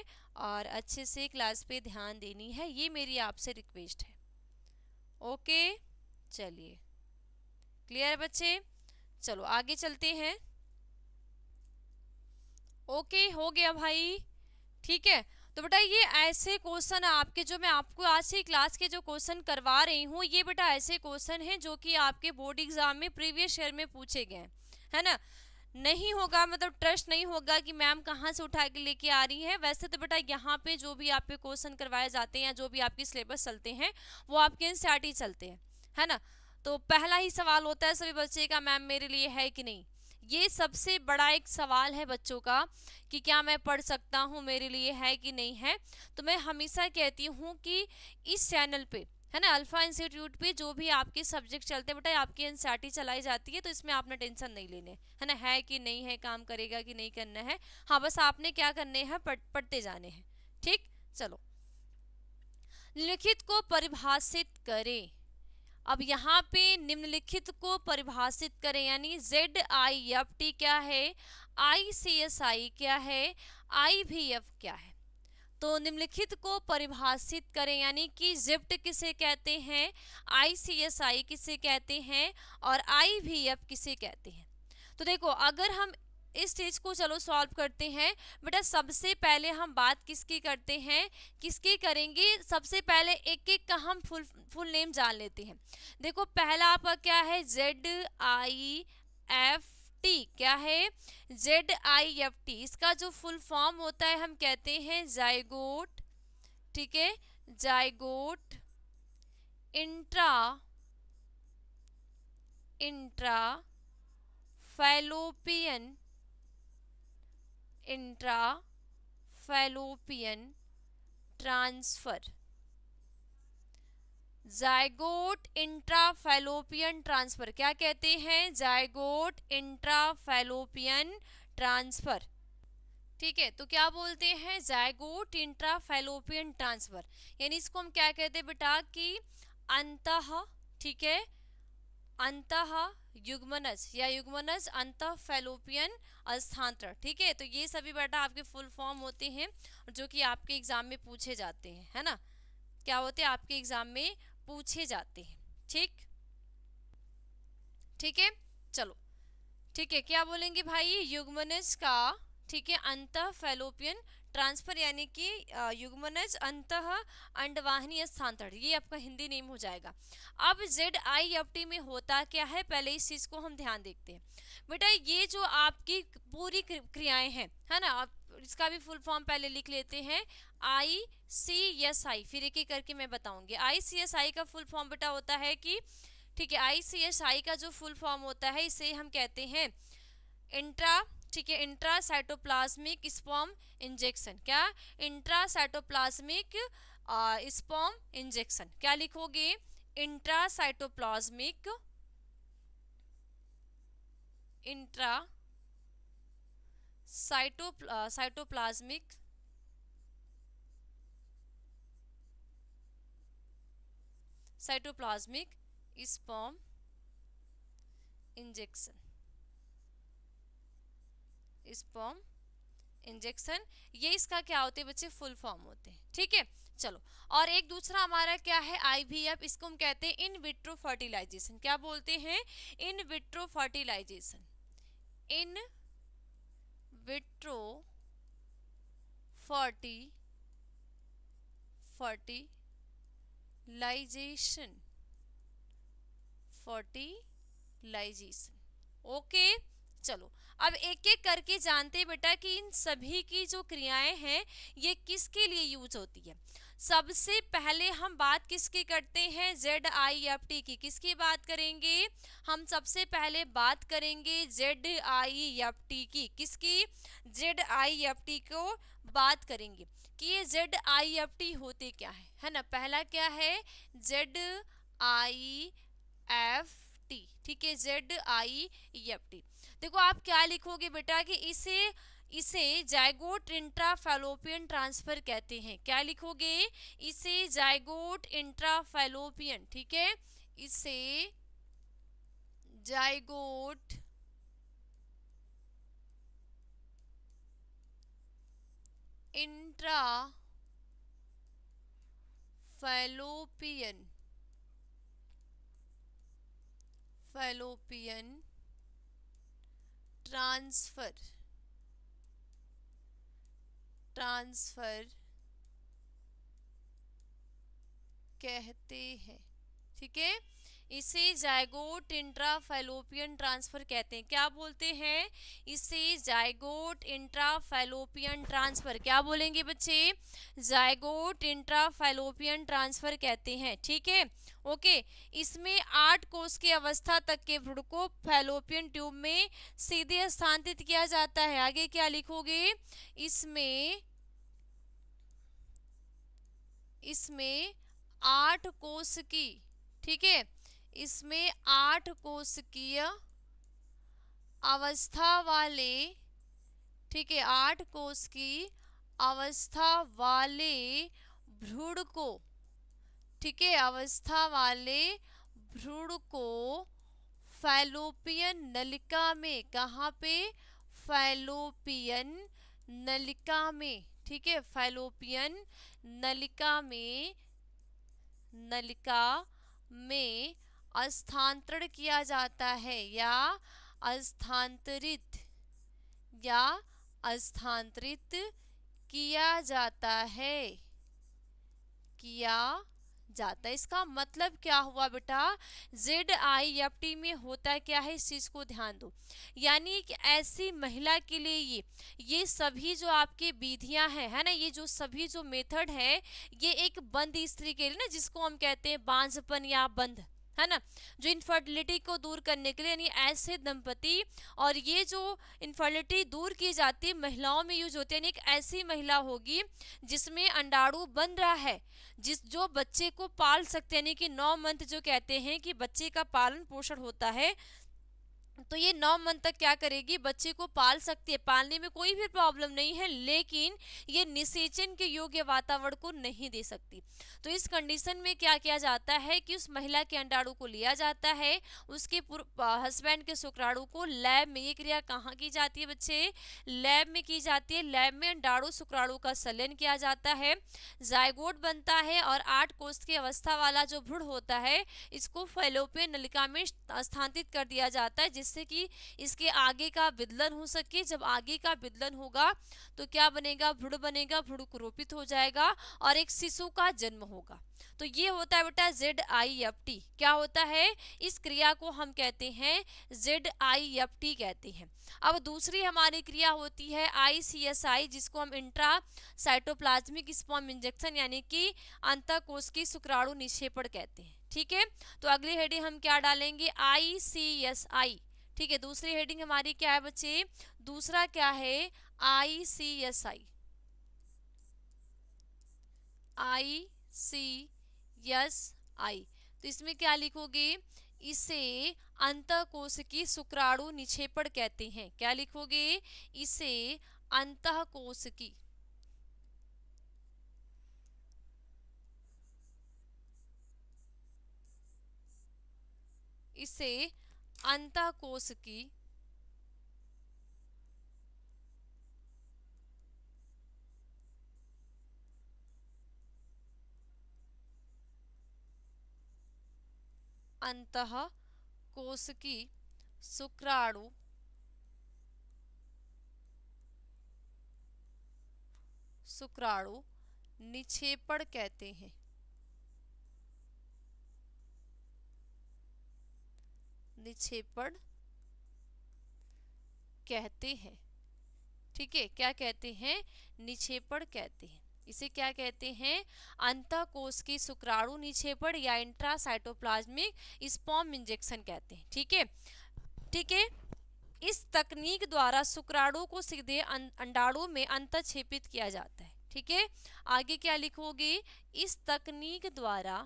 [SPEAKER 1] और अच्छे से क्लास पे ध्यान देनी है ये मेरी आपसे रिक्वेस्ट है ओके चलिए क्लियर बच्चे चलो आगे चलते हैं ओके हो गया भाई ठीक है तो बेटा ये ऐसे क्वेश्चन आपके जो मैं आपको आज से क्लास के जो क्वेश्चन करवा रही हूँ ये बेटा ऐसे क्वेश्चन हैं जो कि आपके बोर्ड एग्जाम में प्रीवियस ईयर में पूछे गए है ना नहीं होगा मतलब ट्रस्ट नहीं होगा कि मैम कहाँ से उठा के लेके आ रही है वैसे तो बेटा यहाँ पे जो भी आपके क्वेश्चन करवाए जाते हैं या जो भी आपके सिलेबस चलते हैं वो आपके एन चलते हैं है ना तो पहला ही सवाल होता है सभी बच्चे का मैम मेरे लिए है कि नहीं ये सबसे बड़ा एक सवाल है बच्चों का कि क्या मैं पढ़ सकता हूँ मेरे लिए है कि नहीं है तो मैं हमेशा कहती हूँ कि इस चैनल पे है ना अल्फ़ा इंस्टीट्यूट पे जो भी आपके सब्जेक्ट चलते हैं बेटा आपकी एन चलाई जाती है तो इसमें आपने टेंशन नहीं लेने है ना है कि नहीं है काम करेगा कि नहीं करना है हाँ बस आपने क्या करने हैं पढ़ पढ़ते जाने हैं ठीक चलो लिखित को परिभाषित करें अब यहाँ पे निम्नलिखित को परिभाषित करें यानी जेड आई एफ टी क्या है आई सी एस आई क्या है आई भी एफ क्या है तो निम्नलिखित को परिभाषित करें यानी कि जिप्ट किसे कहते हैं आई सी एस आई किसे कहते हैं और आई वी एफ किसे कहते हैं तो देखो अगर हम इस चीज़ को चलो सॉल्व करते हैं बेटा सबसे पहले हम बात किसकी करते हैं किसकी करेंगे सबसे पहले एक एक का हम फुल फुल नेम जान लेते हैं देखो पहला आपका क्या है जेड आई एफ टी क्या है जेड आई एफ टी इसका जो फुल फॉर्म होता है हम कहते हैं जायगोट ठीक है zygote intra intra fallopian intra fallopian transfer zygote intrafallopian transfer क्या कहते हैं जायगोट इंट्राफेलोपियन ट्रांसफर ठीक है तो क्या बोलते हैं जायगोट इंट्राफेलोपियन ट्रांसफर यानी इसको हम क्या कहते हैं बेटा कि अंत ठीक है अंत युग्मनस या युग्मनज अंत फेलोपियन स्थानांतरण ठीक है तो ये सभी बेटा आपके फुल फॉर्म होते हैं जो कि आपके एग्ज़ाम में पूछे जाते हैं है ना क्या होते हैं आपके एग्ज़ाम में पूछे जाते हैं ठीक ठीक है चलो ठीक है क्या बोलेंगे भाई युग्मनज का ठीक है अंत फेलोपियन ट्रांसफर यानी कि युगमनज अंत अंडवाहिनी स्थानांतरण ये आपका हिंदी नेम हो जाएगा अब जेड आई एफ टी में होता क्या है पहले इस चीज़ को हम ध्यान देखते हैं बेटा ये जो आपकी पूरी क्रियाएं हैं है ना आप इसका भी फुल फॉर्म पहले लिख लेते हैं आई सी एस आई फिर एक एक करके मैं बताऊंगी आई सी एस आई का फुल फॉर्म बेटा होता है कि ठीक है आई सी एस आई का जो फुल फॉर्म होता है इसे हम कहते हैं इंट्रा ठीक है इंट्रा साइटोप्लाज्मिक स्पॉम इंजेक्शन क्या इंट्रा साइटोप्लाज्मिक स्पॉम इंजेक्शन क्या लिखोगे intra cytoplasmic intra cyto cytoplasmic cytoplasmic sperm injection sperm injection ये इसका क्या होते हैं बच्चे फुल फॉर्म होते हैं ठीक है चलो और एक दूसरा हमारा क्या है आईवीएफ इसको हम कहते हैं इन विट्रो फर्टिलाइजेशन क्या बोलते हैं in vitro fertilization in vitro forty fertilization fertilization okay चलो अब एक एक करके जानते बेटा कि इन सभी की जो क्रियाएं हैं ये किसके लिए यूज होती है सबसे पहले हम बात किसकी करते हैं जेड आई एफ टी की किसकी बात करेंगे हम सबसे पहले बात करेंगे जेड आई एफ टी की किसकी जेड आई एफ टी को बात करेंगे कि ये जेड आई एफ टी होते क्या है है ना पहला क्या है जेड आई एफ टी ठीक है जेड आई एफ टी देखो आप क्या लिखोगे बेटा कि इसे इसे जायगोट इंट्राफेलोपियन ट्रांसफर कहते हैं क्या लिखोगे इसे जायगोट इंट्राफेलोपियन ठीक है इसे zygote intra fallopian fallopian transfer transfer कहते हैं ठीक है इसे जायगोट इंट्राफेलोपियन ट्रांसफ़र कहते हैं क्या बोलते हैं इसे जायगोट इंट्राफेलोपियन ट्रांसफ़र क्या बोलेंगे बच्चे जायगोट इंट्राफेलोपियन ट्रांसफ़र कहते हैं ठीक है ओके इसमें आठ कोष की अवस्था तक के भ्रूण को फेलोपियन ट्यूब में सीधे स्थानांतरित किया जाता है आगे क्या लिखोगे इसमें इसमें आठ कोश की ठीक है इसमें आठ कोश की अवस्था वाले ठीक है आठ कोश की अवस्था वाले भ्रूण को ठीक है अवस्था वाले भ्रूण को फैलोपियन नलिका में कहाँ पे फैलोपियन नलिका में ठीक है फैलोपियन नलिका में नलिका में स्थानांतरण किया जाता है या स्थान्तरित या स्थान्तरित किया जाता है किया जाता है इसका मतलब क्या हुआ बेटा जेड आई एफ टी में होता क्या है इस चीज़ को ध्यान दो यानी कि ऐसी महिला के लिए ये ये सभी जो आपके विधियां हैं है ना ये जो सभी जो मेथड है ये एक बंद स्त्री के लिए ना जिसको हम कहते हैं बांझपन या बंद है ना जो इनफर्टिलिटी को दूर करने के लिए यानी ऐसे दंपति और ये जो इनफर्टिलिटी दूर की जाती है महिलाओं में यूज होती है यानी एक ऐसी महिला होगी जिसमें अंडाणु बन रहा है जिस जो बच्चे को पाल सकते यानी कि नौ मंथ जो कहते हैं कि बच्चे का पालन पोषण होता है तो ये नौ मंथ तक क्या करेगी बच्चे को पाल सकती है पालने में कोई भी प्रॉब्लम नहीं है लेकिन ये निषेचन के योग्य वातावरण को नहीं दे सकती तो इस कंडीशन में क्या किया जाता है कि उस महिला के अंडाणु को लिया जाता है उसके हस्बैंड के शुक्राणु को लैब में ये क्रिया कहाँ की जाती है बच्चे लैब में की जाती है लैब में अंडाणु शुक्राणु का सलन किया जाता है जायगोट बनता है और आठ कोष्ठ की अवस्था वाला जो भ्रूण होता है इसको फैलोपे नलिका में स्थानित कर दिया जाता है जिससे कि इसके आगे का विदलन हो सके जब आगे का विदलन होगा तो क्या बनेगा भ्रूण बनेगा भ्रूण कुरोपित हो जाएगा और एक शिशु का जन्म होगा तो ये होता है बेटा जेड आई एफ टी क्या होता है इस क्रिया को हम कहते हैं जेड आई एफ टी कहते हैं अब दूसरी हमारी क्रिया होती है आई सी एस आई जिसको हम इंट्रा साइटोप्लाज्मिक स्पॉम इंजेक्शन यानी कि अंत अंतकोश की शुक्राणु निक्षेपण कहते हैं ठीक है तो अगली हेडिंग हम क्या डालेंगे आई सी एस आई ठीक है दूसरी हेडिंग हमारी क्या है बच्चे दूसरा क्या है आई C S I I C yes I तो इसमें क्या लिखोगे इसे अंतकोश की शुक्राणु निक्षेपण कहते हैं क्या लिखोगे इसे अंतकोश की इसे अंतकोश की अंत कोश की शुक्राणु शुक्राणु निक्षेपण कहते हैं निक्षेपण कहते हैं ठीक है क्या कहते हैं निक्षेपण कहते हैं इसे क्या कहते हैं अंत कोष की शुक्राणु निक्षेपण या इंट्रासाइटोप्लाज्मिक स्पॉम इंजेक्शन कहते हैं ठीक है ठीक है इस तकनीक द्वारा शुक्राणु को सीधे अं-, अंडाणु में अंतक्षेपित किया जाता है ठीक है आगे क्या लिखोगे इस तकनीक द्वारा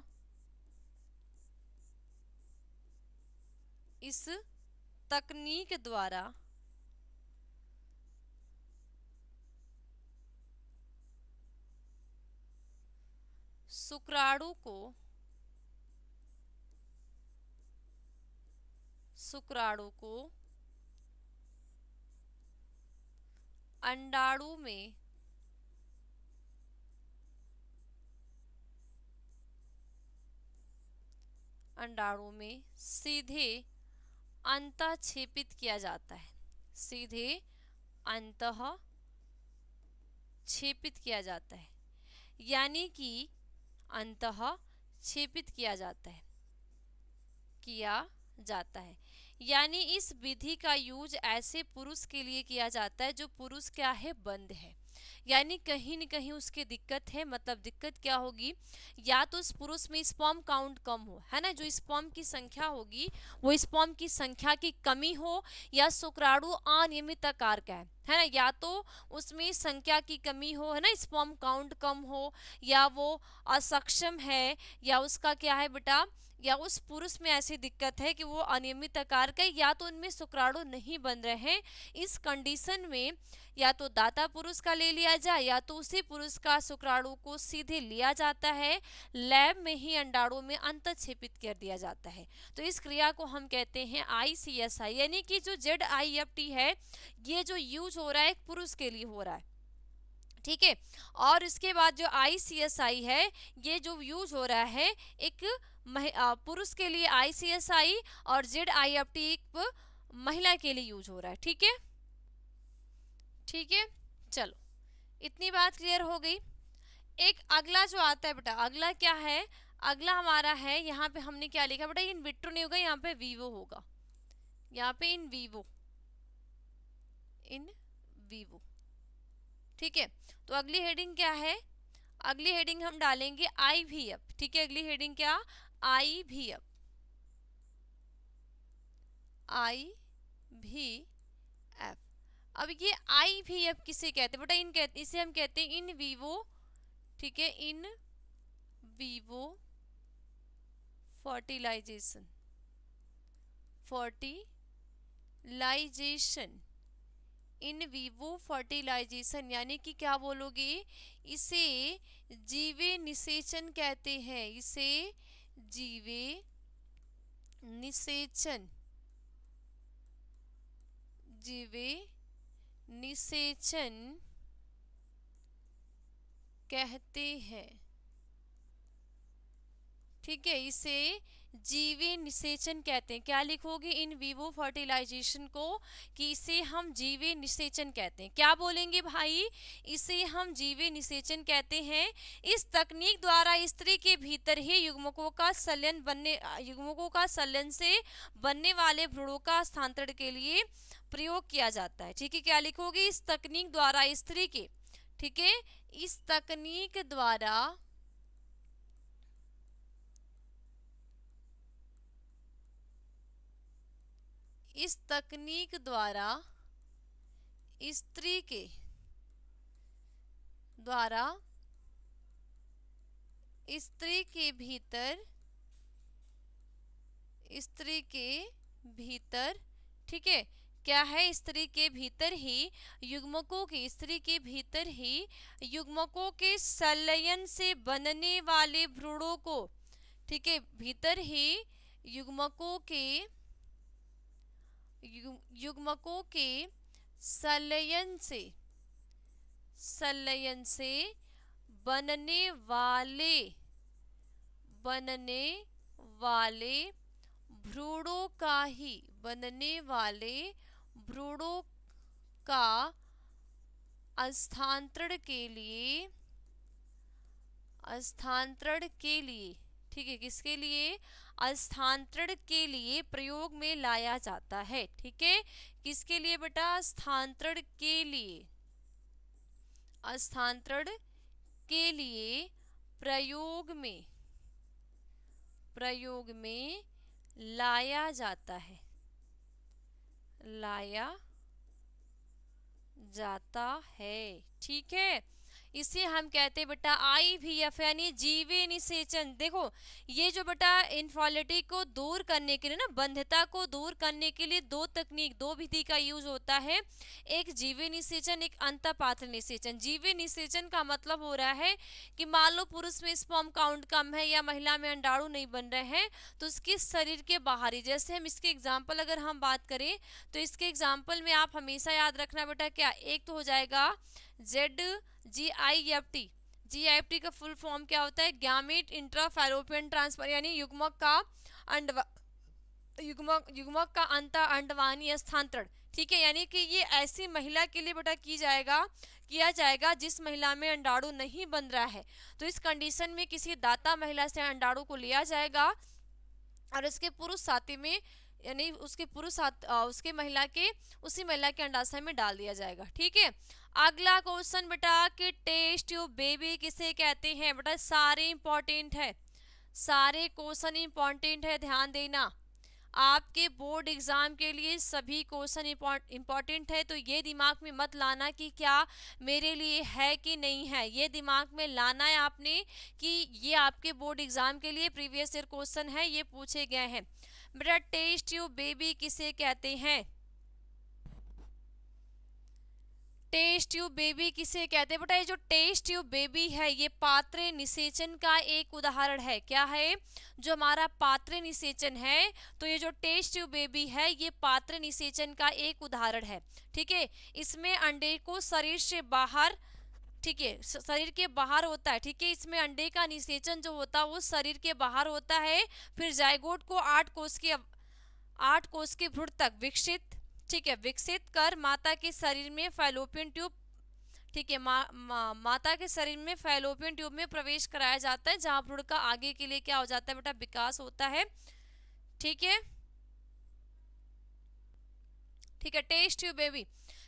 [SPEAKER 1] इस तकनीक द्वारा शुक्राणु को शुक्राणु को अंडाणु में अंडाणु में सीधे अंत छेपित किया जाता है सीधे अंत छेपित किया जाता है यानी कि अंत छेपित किया जाता है किया जाता है यानी इस विधि का यूज ऐसे पुरुष के लिए किया जाता है जो पुरुष क्या है बंद है यानी कहीं न कहीं उसकी दिक्कत है मतलब दिक्कत क्या होगी या तो उस पुरुष में स्पॉम काउंट कम हो है ना जो स्पॉम की संख्या होगी वो स्पॉम की संख्या की कमी हो या शुक्राणु अनियमित आकार का है है ना या तो उसमें संख्या की कमी हो है ना स्पॉम काउंट कम हो या वो असक्षम है या उसका क्या है बेटा या उस पुरुष में ऐसी दिक्कत है कि वो अनियमित आकार का या तो उनमें शुक्राणु नहीं बन रहे हैं इस कंडीशन में या तो दाता पुरुष का ले लिया जाए या तो उसी पुरुष का शुक्राणु को सीधे लिया जाता है लैब में ही अंडाणु में अंत छिपित कर दिया जाता है तो इस क्रिया को हम कहते हैं आई सी एस आई यानी कि जो जेड आई एफ टी है ये जो यूज हो रहा है एक पुरुष के लिए हो रहा है ठीक है और इसके बाद जो आई सी एस आई है ये जो यूज हो रहा है एक पुरुष के लिए आई सी एस आई और जेड आई एफ टी महिला के लिए यूज हो रहा है ठीक है ठीक है चलो इतनी बात क्लियर हो गई एक अगला जो आता है बेटा अगला क्या है अगला हमारा है यहाँ पे हमने क्या लिखा बेटा इन विट्रो नहीं होगा यहाँ पे वीवो होगा यहाँ पे इन वीवो इन वीवो ठीक है तो अगली हेडिंग क्या है अगली हेडिंग हम डालेंगे आई भी अप ठीक है अगली हेडिंग क्या आई भी अप आई भी एफ अब ये आई भी अब किसे कहते हैं बेटा इन कहते इसे हम कहते हैं इन वीवो ठीक है in vivo fertilization fertilization in vivo fertilization यानी कि क्या बोलोगे इसे जीवे निषेचन कहते हैं इसे जीवे निषेचन जीवे निषेचन कहते हैं ठीक है इसे जीवी निषेचन कहते हैं क्या लिखोगे इन विवो फर्टिलाइजेशन को कि इसे हम जीवी निषेचन कहते हैं क्या बोलेंगे भाई इसे हम जीवी निषेचन कहते हैं इस तकनीक द्वारा स्त्री के भीतर ही युग्मकों का सलन बनने युग्मकों का सलन से बनने वाले भ्रूणों का स्थानांतरण के लिए प्रयोग किया जाता है ठीक है क्या लिखोगे इस तकनीक द्वारा स्त्री के ठीक है इस तकनीक द्वारा इस तकनीक द्वारा स्त्री के द्वारा स्त्री के भीतर स्त्री के भीतर ठीक है क्या है स्त्री के भीतर ही युग्मकों के स्त्री के भीतर ही युग्मकों के संलयन से बनने वाले भ्रूणों को ठीक है भीतर ही युग्मकों के युग्मकों के संलयन से संलयन से बनने वाले बनने वाले भ्रूणों का ही बनने वाले भ्रूणों का स्थानांतरण के लिए स्थानांतरण के लिए ठीक है किसके लिए स्थानांतरण के लिए प्रयोग में लाया जाता है ठीक है किसके लिए बेटा स्थानांतरण के लिए स्थानांतरण के लिए प्रयोग में प्रयोग में लाया जाता है लाया जाता है ठीक है इसे हम कहते हैं बेटा आई वी एफ यानी जीवे निषेचन देखो ये जो बेटा इनफॉलिटी को दूर करने के लिए ना बंधता को दूर करने के लिए दो तकनीक दो विधि का यूज होता है एक जीवी निषेचन एक अंतपात्र निषेचन जीवे निषेचन का मतलब हो रहा है कि मान लो पुरुष में स्पॉम काउंट कम है या महिला में अंडाणु नहीं बन रहे हैं तो उसके शरीर के बाहरी जैसे हम इसके एग्जाम्पल अगर हम बात करें तो इसके एग्जाम्पल में आप हमेशा याद रखना बेटा क्या एक तो हो जाएगा Z G I F T G I F T का फुल फॉर्म क्या होता है गैमिट इंट्राफेरोपियन ट्रांसफर यानी युग्मक का अंडवा युग्मक युग्मक का अंत अंडवानी स्थानांतरण ठीक है यानी कि ये ऐसी महिला के लिए बेटा की जाएगा किया जाएगा जिस महिला में अंडाणु नहीं बन रहा है तो इस कंडीशन में किसी दाता महिला से अंडाणु को लिया जाएगा और इसके पुरुष साथी में यानी उसके पुरुष साथ उसके महिला के उसी महिला के अंडाशय में डाल दिया जाएगा ठीक है अगला क्वेश्चन बेटा कि टेस्ट ट्यूब बेबी किसे कहते हैं बेटा सारे इंपॉर्टेंट है सारे क्वेश्चन इंपॉर्टेंट है ध्यान देना आपके बोर्ड एग्ज़ाम के लिए सभी क्वेश्चन इंपॉर्टेंट है तो ये दिमाग में मत लाना कि क्या मेरे लिए है कि नहीं है ये दिमाग में लाना है आपने कि ये आपके बोर्ड एग्ज़ाम के लिए प्रीवियस ईयर क्वेश्चन है ये पूछे गए हैं बेटा टेस्ट ट्यूब बेबी किसे कहते हैं टेस्ट ट्यूब बेबी किसे कहते हैं बेटा ये जो टेस्ट ट्यूब बेबी है ये पात्र निषेचन का एक उदाहरण है क्या है जो हमारा पात्र निषेचन है तो ये जो टेस्ट ट्यूब बेबी है ये पात्र निषेचन का एक उदाहरण है ठीक है इसमें अंडे को शरीर से बाहर ठीक है शरीर के बाहर होता है ठीक है इसमें अंडे का निषेचन जो होता है वो शरीर के बाहर होता है फिर जायगोट को आठ कोष के आठ कोष के भ्रूण तक विकसित ठीक है विकसित कर माता के शरीर में फैलोपियन ट्यूब ठीक है मा, मा, माता के शरीर में फैलोपियन ट्यूब में प्रवेश कराया जाता है जहां भ्रूण का आगे के लिए क्या हो जाता है बेटा विकास होता है ठीक है ठीक है टेस्ट ट्यूब बेबी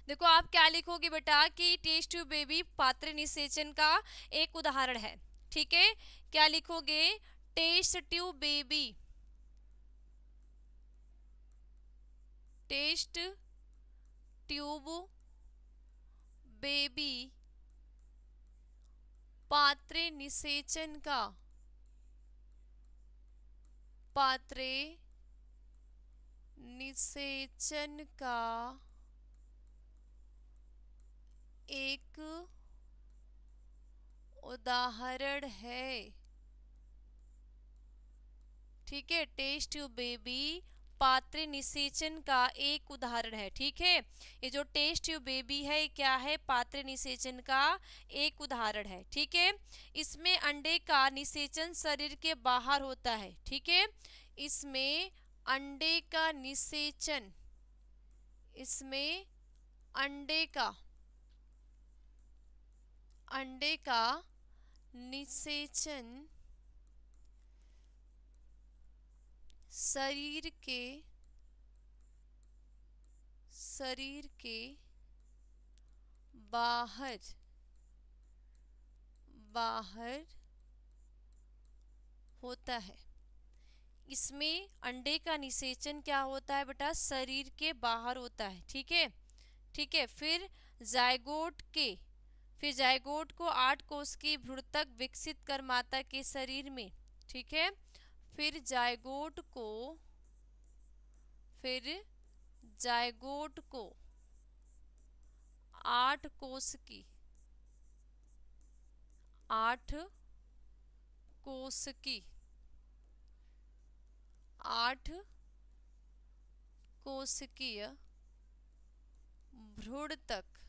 [SPEAKER 1] देखो आप क्या लिखोगे बेटा कि टेस्ट ट्यूब बेबी पात्र निषेचन का एक उदाहरण है ठीक है क्या लिखोगे test tube baby test tube baby पात्रे निषेचन का पात्रे निषेचन का एक उदाहरण है ठीक है टेस्ट यू बेबी पात्र निषेचन का एक उदाहरण है ठीक है ये जो टेस्ट ट्यूब बेबी है क्या है पात्र निषेचन का एक उदाहरण है ठीक है इसमें अंडे का निषेचन शरीर के बाहर होता है ठीक है इसमें अंडे का निषेचन इसमें अंडे का अंडे का निषेचन शरीर के शरीर के बाहर बाहर होता है इसमें अंडे का निषेचन क्या होता है बेटा शरीर के बाहर होता है ठीक है ठीक है फिर जायगोट के फिर जायगोट को आठ कोष की भ्रूण तक विकसित कर माता के शरीर में ठीक है फिर जायगोट को फिर जायगोट को आठ कोश की आठ कोश की आठ कोशिकीय भ्रूण तक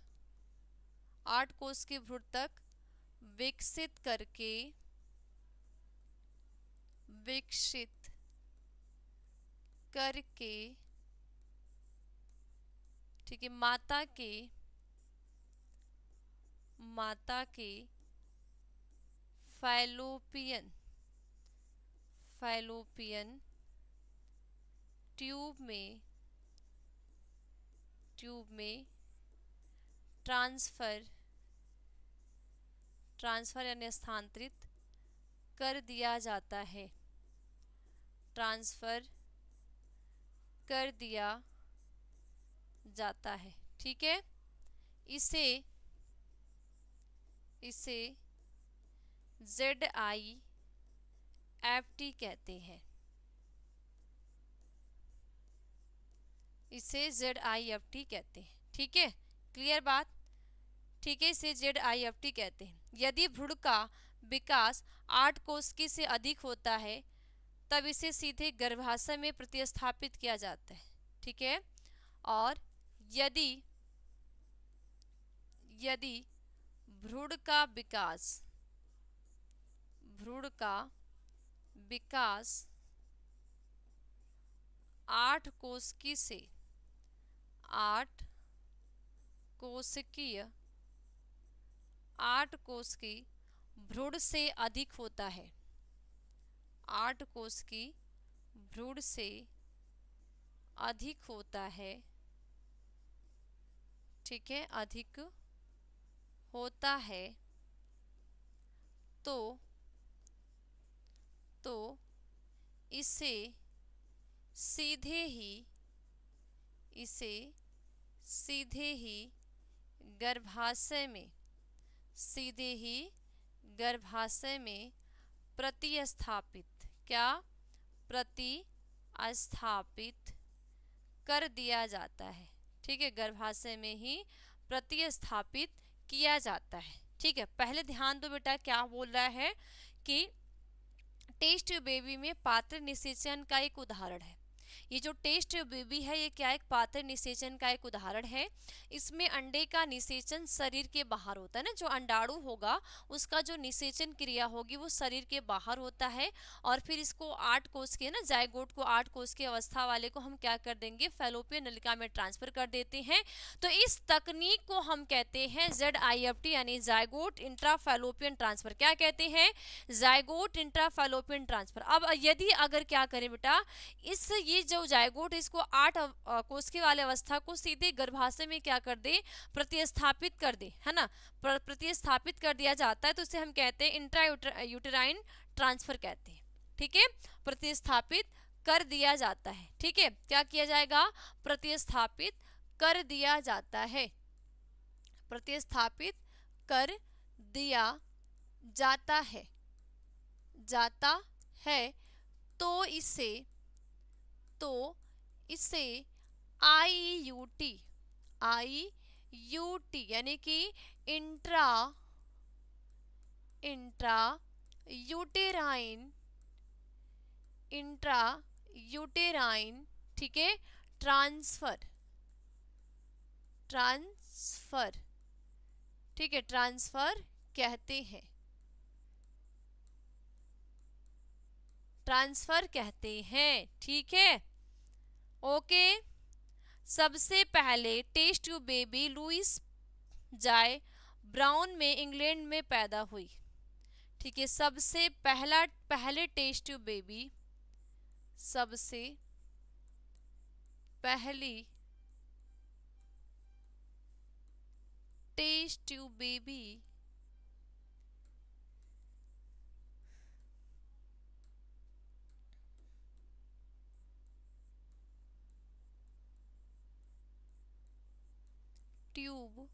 [SPEAKER 1] आठ कोश के भ्रूण तक विकसित करके विकसित करके ठीक है माता के माता के फैलोपियन फैलोपियन ट्यूब में ट्यूब में ट्रांसफ़र ट्रांसफ़र यानी स्थानांतरित कर दिया जाता है ट्रांसफ़र कर दिया जाता है ठीक है इसे इसे जेड आई एफ टी कहते हैं इसे जेड आई एफ टी कहते हैं ठीक है क्लियर बात ठीक है इसे जेड आई एफ टी कहते हैं यदि भ्रूण का विकास आठ कोशिकी से अधिक होता है तब इसे सीधे गर्भाशय में प्रतिस्थापित किया जाता है ठीक है और यदि यदि भ्रूण का विकास भ्रूण का विकास आठ कोशिकी से आठ कोशिकीय आठ कोश की भ्रूण से अधिक होता है आठ कोष की भ्रूण से अधिक होता है ठीक है अधिक होता है तो तो इसे सीधे ही इसे सीधे ही गर्भाशय में सीधे ही गर्भाशय में प्रतिस्थापित क्या स्थापित कर दिया जाता है ठीक है गर्भाशय में ही प्रतिस्थापित किया जाता है ठीक है पहले ध्यान दो बेटा क्या बोल रहा है कि टेस्ट बेबी में पात्र निषेचन का एक उदाहरण है ये जो टेस्ट बेबी है ये क्या एक पात्र निषेचन का एक उदाहरण है इसमें अंडे का निषेचन शरीर के बाहर होता है ना जो अंडाणु होगा उसका जो निषेचन क्रिया होगी वो शरीर के बाहर होता है और फिर इसको आठ कोष के ना जायगोट को आठ कोष की अवस्था वाले को हम क्या कर देंगे फेलोपियन नलिका में ट्रांसफर कर देते हैं तो इस तकनीक को हम कहते हैं जेड आई एफ टी यानी जायगोट इंट्राफेलोपियन ट्रांसफर क्या कहते हैं जायगोट इंट्राफेलोपियन ट्रांसफर अब यदि अगर क्या करें बेटा इस ये जो जो जायगोट इसको आठ कोशिके वाले अवस्था को सीधे गर्भाशय में क्या कर दे प्रतिस्थापित कर दे है ना प्रतिस्थापित कर दिया जाता है तो इसे हम कहते हैं इंट्रा यूटराइन ट्रांसफर कहते हैं ठीक है प्रतिस्थापित कर दिया जाता है ठीक है क्या किया जाएगा प्रतिस्थापित कर दिया जाता है प्रतिस्थापित कर दिया जाता है जाता है तो इसे तो इसे I U T I U T यानी कि intra intra uterine intra uterine ठीक है ट्रांसफर ट्रांसफर ठीक है ट्रांसफर कहते हैं ट्रांसफर कहते हैं ठीक है ओके सबसे पहले टेस्ट यू बेबी लुइस जाय ब्राउन में इंग्लैंड में पैदा हुई ठीक है सबसे पहला पहले टेस्ट यू बेबी सबसे पहली टेस्ट यू baby tube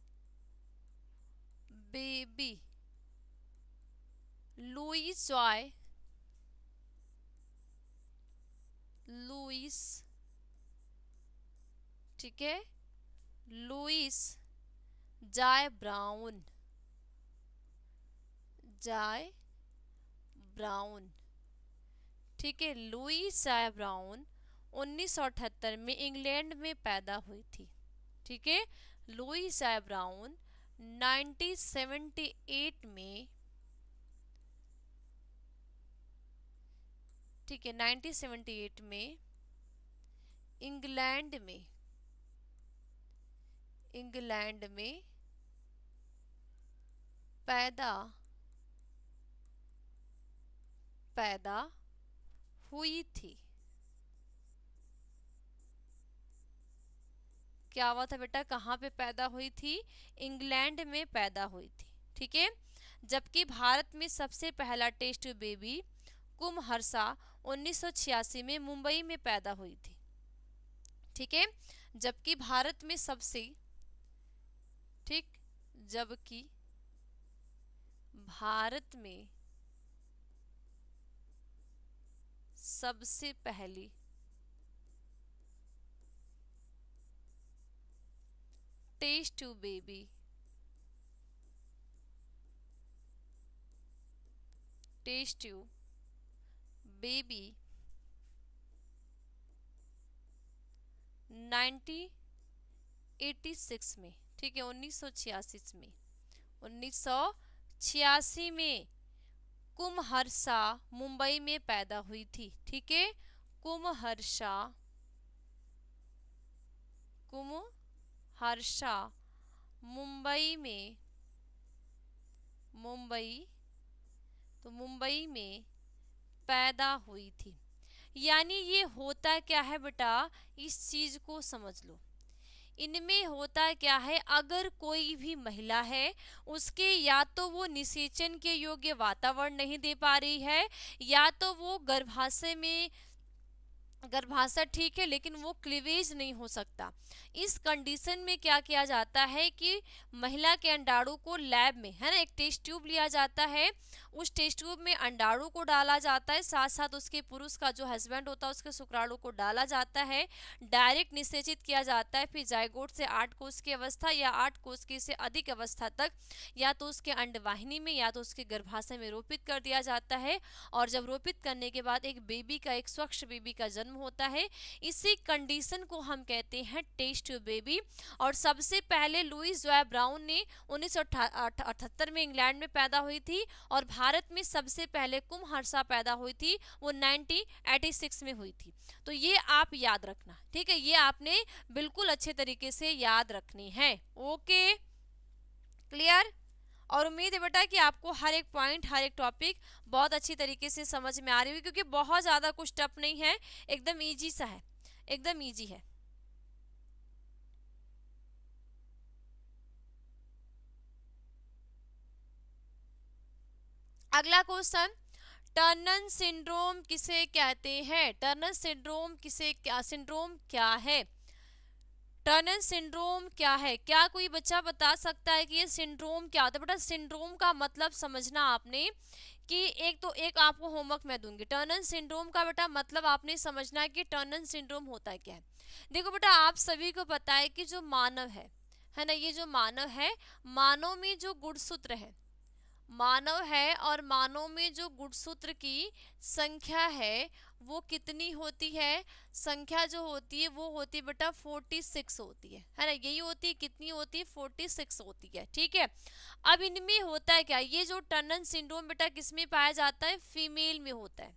[SPEAKER 1] baby Louise Joy Louise ठीक है लुइस जाय ब्राउन जाय ब्राउन ठीक है लुइस जाय ब्राउन 1978 में इंग्लैंड में पैदा हुई थी ठीक है लुइस ब्राउन 1978 में ठीक है 1978 में इंग्लैंड में इंग्लैंड में पैदा पैदा हुई थी क्या हुआ था बेटा कहाँ पे पैदा हुई थी इंग्लैंड में पैदा हुई थी ठीक है जबकि भारत में सबसे पहला टेस्ट बेबी कुम हर्षा 1986 में मुंबई में पैदा हुई थी ठीक है जबकि भारत में सबसे ठीक जबकि भारत में सबसे पहली taste to baby taste to baby 1986 में ठीक है 1986 में 1986 में कुमहर्षा मुंबई में पैदा हुई थी ठीक है कुमहर्षा कुमहर्षा हर्षा मुंबई में मुंबई तो मुंबई में पैदा हुई थी यानी ये होता क्या है बेटा इस चीज़ को समझ लो इनमें होता क्या है अगर कोई भी महिला है उसके या तो वो निषेचन के योग्य वातावरण नहीं दे पा रही है या तो वो गर्भाशय में गर्भाशय ठीक है लेकिन वो क्लिवेज नहीं हो सकता इस कंडीशन में क्या किया जाता है कि महिला के अंडाणु को लैब में है ना एक टेस्ट ट्यूब लिया जाता है उस टेस्ट ट्यूब में अंडाणु को डाला जाता है साथ साथ उसके पुरुष का जो हस्बैंड होता है उसके शुक्राणु को डाला जाता है डायरेक्ट निषेचित किया जाता है फिर जायगोट से आठ कोष की अवस्था या आठ कोष की से अधिक अवस्था तक या तो उसके अंडवाहिनी में या तो उसके गर्भाशय में रोपित कर दिया जाता है और जब रोपित करने के बाद एक बेबी का एक स्वच्छ बेबी का जन्म होता है इसी कंडीशन को हम कहते हैं टेस्ट टू बेबी और सबसे पहले लुइस जोया ब्राउन ने उन्नीस में इंग्लैंड में पैदा हुई थी और भारत में सबसे पहले कुम हर्षा पैदा हुई थी वो 1986 में हुई थी तो ये आप याद रखना ठीक है ये आपने बिल्कुल अच्छे तरीके से याद रखनी है ओके क्लियर और उम्मीद है बेटा कि आपको हर एक पॉइंट हर एक टॉपिक बहुत अच्छी तरीके से समझ में आ रही होगी क्योंकि बहुत ज़्यादा कुछ टफ नहीं है एकदम ईजी सा है एकदम ईजी है अगला क्वेश्चन टर्नन सिंड्रोम किसे कहते हैं टर्नन सिंड्रोम किसे क्या सिंड्रोम क्या है टर्नन सिंड्रोम क्या है क्या कोई बच्चा बता सकता है कि ये सिंड्रोम क्या होता है बेटा सिंड्रोम का मतलब समझना आपने कि एक तो एक आपको होमवर्क मैं दूंगी टर्नन सिंड्रोम का बेटा मतलब आपने समझना है कि टर्नन सिंड्रोम होता क्या है देखो बेटा आप सभी को पता है कि जो मानव है है ना ये जो मानव है मानव में जो गुणसूत्र है मानव है और मानव में जो गुणसूत्र की संख्या है वो कितनी होती है संख्या जो होती है वो होती है बेटा 46 होती है है ना यही होती है कितनी होती है 46 होती है ठीक है अब इनमें होता है क्या ये जो टर्नन सिंड्रोम बेटा किसमें पाया जाता है फीमेल में होता है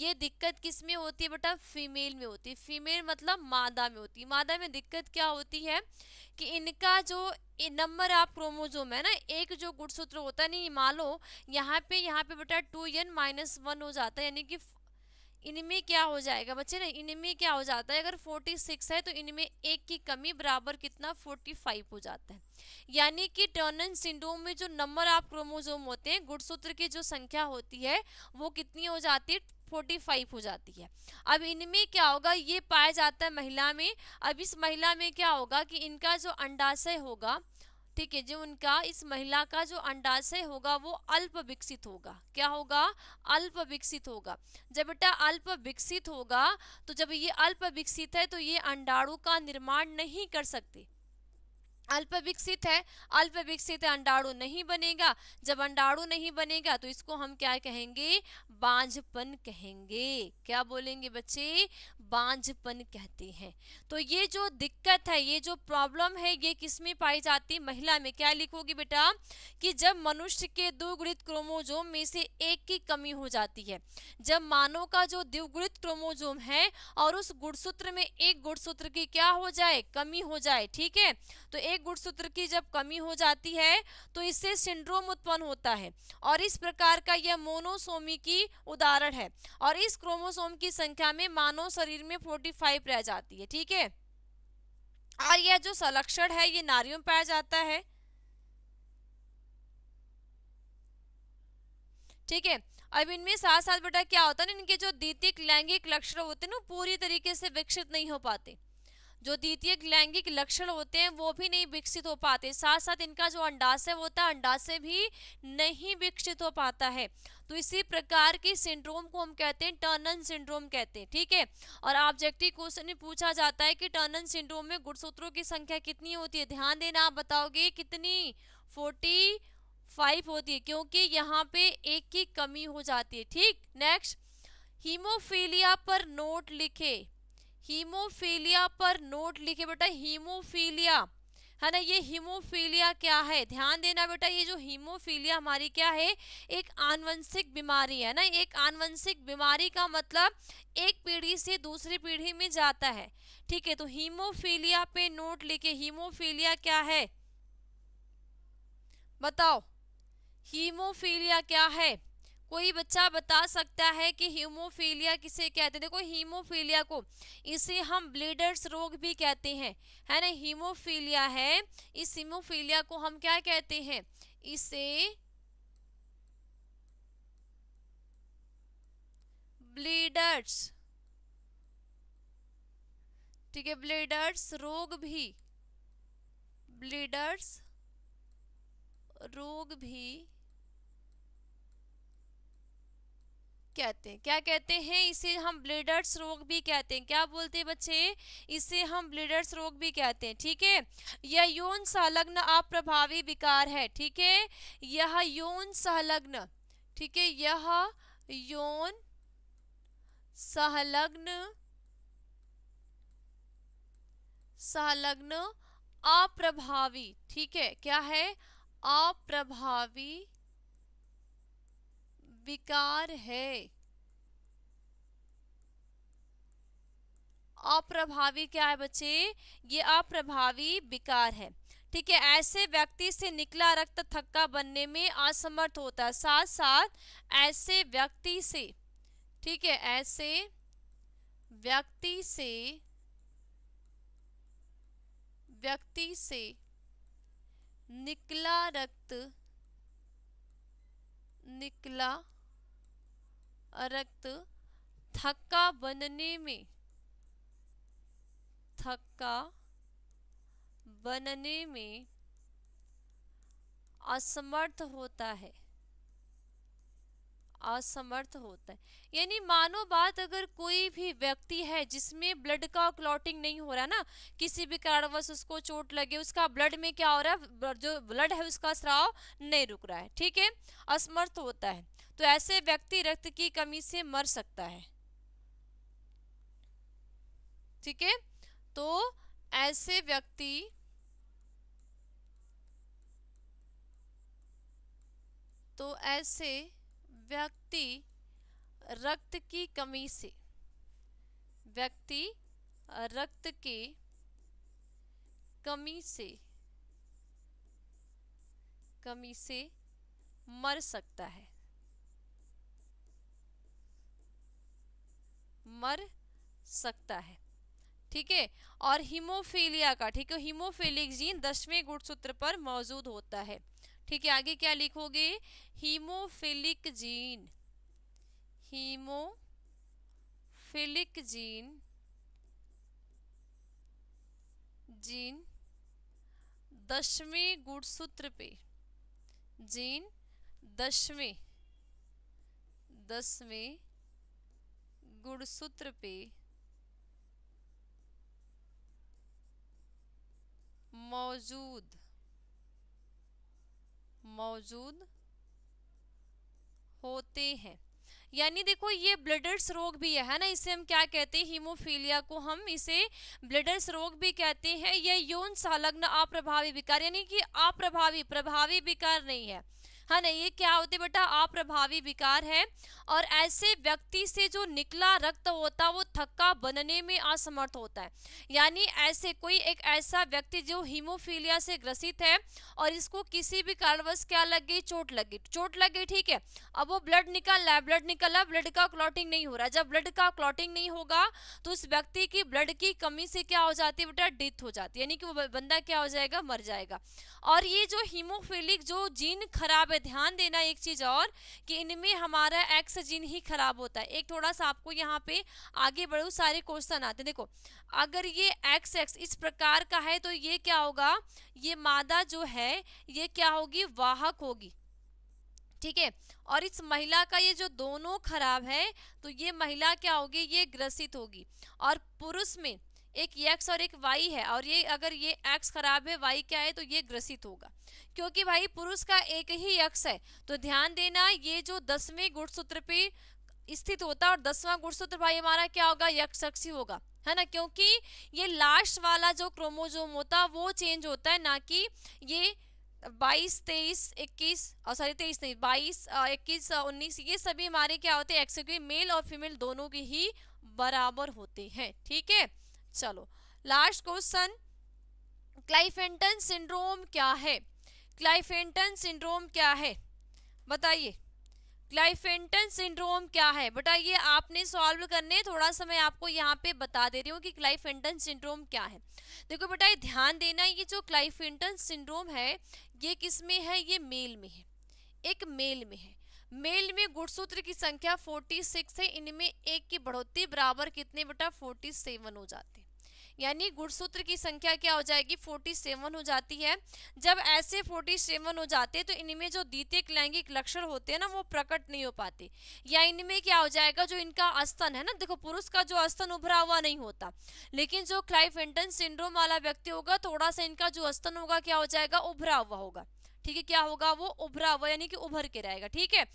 [SPEAKER 1] ये दिक्कत किस में होती है बेटा फीमेल में होती है फीमेल मतलब मादा में होती है मादा में दिक्कत क्या होती है कि इनका जो नंबर आप क्रोमोजोम है ना एक जो गुणसूत्र होता है नहीं मान लो यहाँ पे यहाँ पे बेटा टू एन माइनस वन हो जाता है यानी कि इनमें क्या हो जाएगा बच्चे ना इनमें क्या हो जाता है अगर फोर्टी सिक्स है तो इनमें एक की कमी बराबर कितना फोर्टी फाइव हो जाता है यानी कि टर्नन सिंड्रोम में जो नंबर ऑफ क्रोमोजोम होते हैं गुणसूत्र की जो संख्या होती है वो कितनी हो जाती है फोर्टी फाइव हो जाती है अब इनमें क्या होगा ये पाया जाता है महिला में अब इस महिला में क्या होगा कि इनका जो अंडाशय होगा ठीक है जो उनका इस महिला का जो अंडाशय होगा वो अल्प विकसित होगा क्या होगा अल्प विकसित होगा जब बेटा अल्प विकसित होगा तो जब ये अल्प विकसित है तो ये अंडाणु का निर्माण नहीं कर सकती अल्प विकसित है अल्प विकसित अंडाणु नहीं बनेगा जब अंडाणु नहीं बनेगा तो इसको हम क्या कहेंगे बांझपन कहेंगे क्या बोलेंगे बच्चे बांझपन कहते हैं तो ये जो दिक्कत है ये जो प्रॉब्लम है ये किसमें पाई जाती महिला में क्या लिखोगी बेटा कि जब मनुष्य के द्विगुणित क्रोमोजोम में से एक की कमी हो जाती है जब मानव का जो द्विगुणित क्रोमोजोम है और उस गुणसूत्र में एक गुणसूत्र की क्या हो जाए कमी हो जाए ठीक है तो एक एक गुणसूत्र की जब कमी हो जाती है तो इससे सिंड्रोम उत्पन्न होता है और इस प्रकार का यह मोनोसोमी की उदाहरण है और इस क्रोमोसोम की संख्या में मानव शरीर में फोर्टी फाइव रह जाती है ठीक है और यह जो संलक्षण है ये नारियों में पाया जाता है ठीक है अब इनमें साथ साथ बेटा क्या होता है ना इनके जो द्वितीय लैंगिक लक्षण होते हैं ना पूरी तरीके से विकसित नहीं हो पाते जो द्वितीय लैंगिक लक्षण होते हैं वो भी नहीं विकसित हो पाते साथ साथ इनका जो अंडाशय होता है अंडाशय भी नहीं विकसित हो पाता है तो इसी प्रकार की सिंड्रोम को हम कहते हैं टर्नन सिंड्रोम कहते हैं ठीक है और ऑब्जेक्टिव क्वेश्चन में पूछा जाता है कि टर्नन सिंड्रोम में गुड़सूत्रों की संख्या कितनी होती है ध्यान देना आप बताओगे कितनी फोर्टी फाइव होती है क्योंकि यहाँ पे एक की कमी हो जाती है ठीक नेक्स्ट हीमोफीलिया पर नोट लिखे हीमोफीलिया पर नोट लिखे बेटा हीमोफीलिया है ना ये हीमोफीलिया क्या है ध्यान देना बेटा ये जो हीमोफीलिया हमारी क्या है एक आनुवंशिक बीमारी है ना एक आनुवंशिक बीमारी का मतलब एक पीढ़ी से दूसरी पीढ़ी में जाता है ठीक है तो हीमोफीलिया पे नोट लिखे हीमोफीलिया क्या है बताओ हीमोफीलिया क्या है कोई बच्चा बता सकता है कि हीमोफीलिया किसे कहते हैं देखो हीमोफीलिया को इसे हम ब्लीडर्स रोग भी कहते हैं है ना हीमोफीलिया है इस हीमोफीलिया को हम क्या कहते हैं इसे ब्लीडर्स ठीक है ब्लीडर्स रोग भी ब्लीडर्स रोग भी कहते हैं क्या कहते हैं इसे हम ब्लेडर्स रोग भी कहते हैं क्या बोलते हैं बच्चे इसे हम ब्लेडर्स रोग भी कहते हैं ठीक है यह यौन संलग्न अप्रभावी विकार है ठीक है यह यौन संलग्न ठीक है यह यौन संलग्न संलग्न अप्रभावी ठीक है क्या है अप्रभावी विकार है अप्रभावी क्या है बच्चे ये अप्रभावी विकार है ठीक है ऐसे व्यक्ति से निकला रक्त थक्का बनने में असमर्थ होता है साथ साथ ऐसे व्यक्ति से ठीक है ऐसे व्यक्ति से व्यक्ति से निकला रक्त निकला रक्त थक्का बनने में थक्का बनने में असमर्थ होता है असमर्थ होता है यानी मानो बात अगर कोई भी व्यक्ति है जिसमें ब्लड का क्लॉटिंग नहीं हो रहा ना किसी भी कारणवश उसको चोट लगे उसका ब्लड में क्या हो रहा है जो ब्लड है उसका स्राव नहीं रुक रहा है ठीक है असमर्थ होता है तो ऐसे व्यक्ति रक्त की कमी से मर सकता है ठीक है तो ऐसे व्यक्ति तो ऐसे व्यक्ति रक्त की कमी से व्यक्ति रक्त के कमी से कमी से मर सकता है मर सकता है ठीक है और हीमोफीलिया का ठीक है हीमोफीलिक जीन दसवें गुणसूत्र पर मौजूद होता है ठीक है आगे क्या लिखोगे haemophilic gene haemophilic gene gene दसवें गुणसूत्र पे जीन दसवें दसवें गुणसूत्र पे मौजूद मौजूद होते हैं यानी देखो ये ब्लडर्स रोग भी है ना इसे हम क्या कहते हैं हीमोफीलिया को हम इसे ब्लडर्स रोग भी कहते हैं यह यौन संलग्न अप्रभावी विकार यानी कि अप्रभावी प्रभावी विकार नहीं है है हाँ ना ये क्या होते बेटा अप्रभावी विकार है और ऐसे व्यक्ति से जो निकला रक्त होता वो थक्का बनने में असमर्थ होता है यानी ऐसे कोई एक ऐसा व्यक्ति जो हीमोफीलिया से ग्रसित है और इसको किसी भी कारणवश क्या लग गई चोट लग गई चोट लग गई ठीक है अब वो ब्लड निकल रहा है ब्लड निकल रहा ब्लड का क्लॉटिंग नहीं हो रहा जब ब्लड का क्लॉटिंग नहीं होगा तो उस व्यक्ति की ब्लड की कमी से क्या हो जाती है बेटा डेथ हो जाती है यानी कि वो बंदा क्या हो जाएगा मर जाएगा और ये जो हीमोफीलिक जो जीन खराब है पे ध्यान देना एक चीज़ और कि इनमें हमारा एक्स जीन ही खराब होता है एक थोड़ा सा आपको यहाँ पे आगे बढ़ू सारे क्वेश्चन आते हैं देखो अगर ये एक्स एक्स इस प्रकार का है तो ये क्या होगा ये मादा जो है ये क्या होगी वाहक होगी ठीक है और इस महिला का ये जो दोनों खराब है तो ये महिला क्या होगी ये ग्रसित होगी और पुरुष में एक एक्स और एक वाई है और ये अगर ये एक्स खराब है वाई क्या है तो ये ग्रसित होगा क्योंकि भाई पुरुष का एक ही यक्ष है तो ध्यान देना ये जो दसवें गुणसूत्र पे स्थित होता है और दसवां गुणसूत्र भाई हमारा क्या होगा अक्षी होगा है ना क्योंकि ये लास्ट वाला जो क्रोमोजोम होता है वो चेंज होता है ना कि ये बाईस तेईस इक्कीस और सॉरी तेईस नहीं बाईस इक्कीस उन्नीस ये सभी हमारे क्या होते हैं एक्स मेल और फीमेल दोनों के ही बराबर होते हैं ठीक है चलो लास्ट क्वेश्चन क्लाइफेंटन सिंड्रोम क्या है क्लाइफेंटन सिंड्रोम क्या है बताइए क्लाइफेंटन सिंड्रोम क्या है बेटा ये आपने सॉल्व करने थोड़ा सा मैं आपको यहाँ पे बता दे रही हूँ कि क्लाइफेंटन सिंड्रोम क्या है देखो बेटा ये ध्यान देना ये जो क्लाइफेंटन सिंड्रोम है ये किस में है ये मेल में है एक मेल में है मेल में गुड़सूत्र की संख्या 46 है इनमें एक की बढ़ोतरी बराबर कितने बेटा 47 हो जाते हैं यानी गुणसूत्र की संख्या क्या हो जाएगी 47 हो जाती है जब ऐसे 47 हो जाते हैं तो इनमें जो द्वितीय लैंगिक लक्षण होते हैं ना वो प्रकट नहीं हो पाते या इनमें क्या हो जाएगा जो इनका अस्तन है ना देखो पुरुष का जो अस्तन उभरा हुआ नहीं होता लेकिन जो क्लाइफेंटन सिंड्रोम वाला व्यक्ति होगा थोड़ा सा इनका जो अस्तन होगा क्या हो जाएगा उभरा हुआ होगा ठीक है क्या होगा वो उभरा हुआ यानी कि उभर के रहेगा ठीक है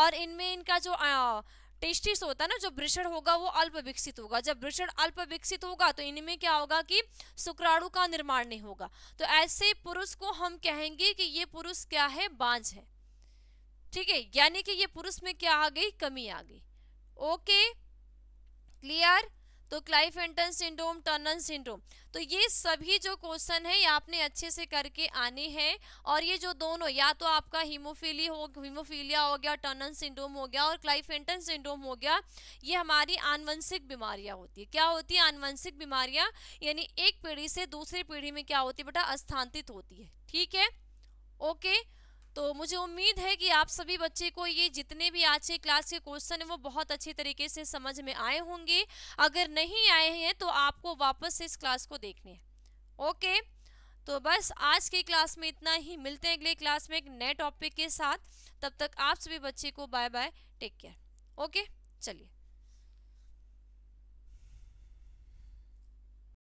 [SPEAKER 1] और इनमें इनका जो आ, टेस्टिस होता है ना जो वृषण होगा वो अल्प विकसित होगा जब वृषण अल्प विकसित होगा तो इनमें क्या होगा कि शुक्राणु का निर्माण नहीं होगा तो ऐसे पुरुष को हम कहेंगे कि ये पुरुष क्या है बांझ है ठीक है यानी कि ये पुरुष में क्या आ गई कमी आ गई ओके क्लियर तो क्लाइफेंटन सिंड्रोम टनल सिंड्रोम तो ये सभी जो क्वेश्चन है ये आपने अच्छे से करके आने हैं और ये जो दोनों या तो आपका हीमोफीली हो हीमोफीलिया हो गया टनल सिंड्रोम हो गया और क्लाइफेंटन सिंड्रोम हो गया ये हमारी आनुवंशिक बीमारियां होती है क्या होती है आनुवंशिक बीमारियां यानी एक पीढ़ी से दूसरी पीढ़ी में क्या होती है बेटा स्थान्तित होती है ठीक है ओके तो मुझे उम्मीद है कि आप सभी बच्चे को ये जितने भी आज के क्लास के क्वेश्चन हैं वो बहुत अच्छी तरीके से समझ में आए होंगे अगर नहीं आए हैं तो आपको वापस से इस क्लास को देखने हैं ओके तो बस आज की क्लास में इतना ही मिलते हैं अगले क्लास में एक नए टॉपिक के साथ तब तक आप सभी बच्चे को bye bye take care okay चलिए